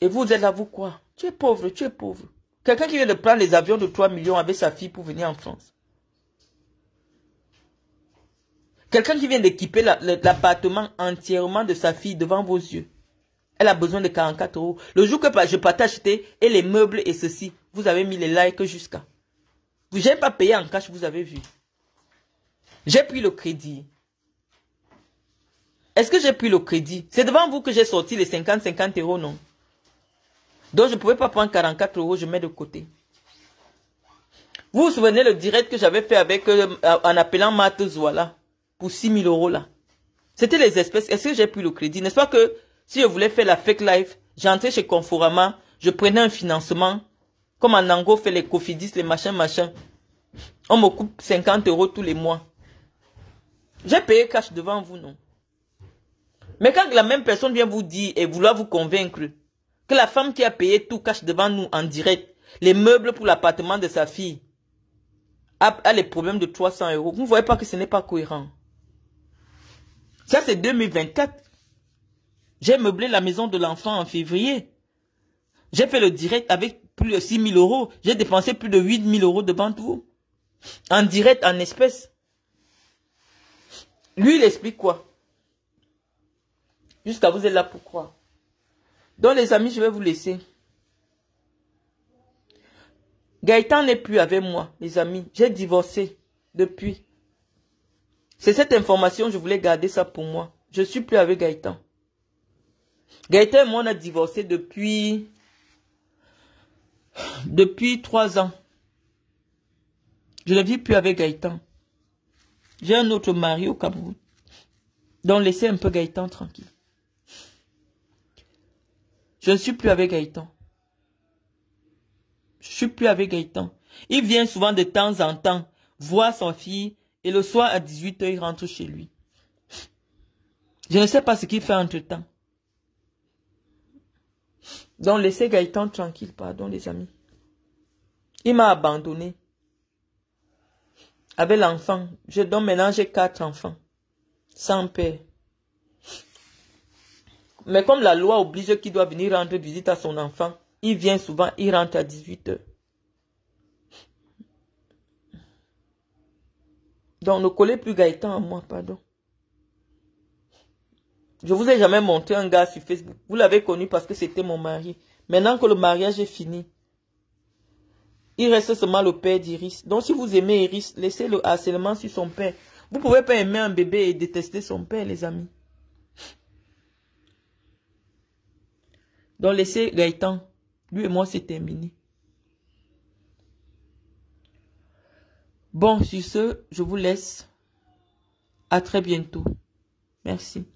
Et vous êtes là, vous quoi Tu es pauvre, tu es pauvre. Quelqu'un qui vient de prendre les avions de 3 millions avec sa fille pour venir en France. Quelqu'un qui vient d'équiper l'appartement entièrement de sa fille devant vos yeux. Elle a besoin de 44 euros. Le jour que je pas acheter et les meubles et ceci, vous avez mis les likes jusqu'à. Vous n'ai pas payé en cash, vous avez vu. J'ai pris le crédit. Est-ce que j'ai pris le crédit C'est devant vous que j'ai sorti les 50-50 euros, non Donc, je ne pouvais pas prendre 44 euros, je mets de côté. Vous vous souvenez le direct que j'avais fait avec euh, euh, en appelant Marthe pour 6 000 euros là C'était les espèces. Est-ce que j'ai pris le crédit N'est-ce pas que si je voulais faire la fake life, j'entrais chez Conforama, je prenais un financement, comme en Anango fait les cofidis, les machins, machins. On me coupe 50 euros tous les mois. J'ai payé cash devant vous, non mais quand la même personne vient vous dire et vouloir vous convaincre que la femme qui a payé tout cache devant nous en direct, les meubles pour l'appartement de sa fille, a, les problèmes de 300 euros, vous ne voyez pas que ce n'est pas cohérent. Ça, c'est 2024. J'ai meublé la maison de l'enfant en février. J'ai fait le direct avec plus de 6 000 euros. J'ai dépensé plus de 8 000 euros devant vous. En direct, en espèces. Lui, il explique quoi Jusqu'à vous êtes là pourquoi Donc les amis, je vais vous laisser. Gaëtan n'est plus avec moi, les amis. J'ai divorcé depuis. C'est cette information, je voulais garder ça pour moi. Je suis plus avec Gaëtan. Gaëtan et moi, on a divorcé depuis... Depuis trois ans. Je ne vis plus avec Gaëtan. J'ai un autre mari au Cameroun. Donc laissez un peu Gaëtan tranquille. Je ne suis plus avec Gaëtan. Je suis plus avec Gaëtan. Il vient souvent de temps en temps voir son fille et le soir à 18h, il rentre chez lui. Je ne sais pas ce qu'il fait entre-temps. Donc laissez Gaëtan tranquille, pardon les amis. Il m'a abandonné. Avec l'enfant, je donc maintenant j'ai quatre enfants. Sans père. Mais comme la loi oblige qu'il doit venir rendre visite à son enfant, il vient souvent, il rentre à 18 heures. Donc ne collez plus Gaëtan à moi, pardon. Je vous ai jamais montré un gars sur Facebook. Vous l'avez connu parce que c'était mon mari. Maintenant que le mariage est fini, il reste seulement le père d'Iris. Donc si vous aimez Iris, laissez le harcèlement sur son père. Vous pouvez pas aimer un bébé et détester son père, les amis. Donc laissez Gaëtan. Lui et moi, c'est terminé. Bon, sur ce, je vous laisse. À très bientôt. Merci.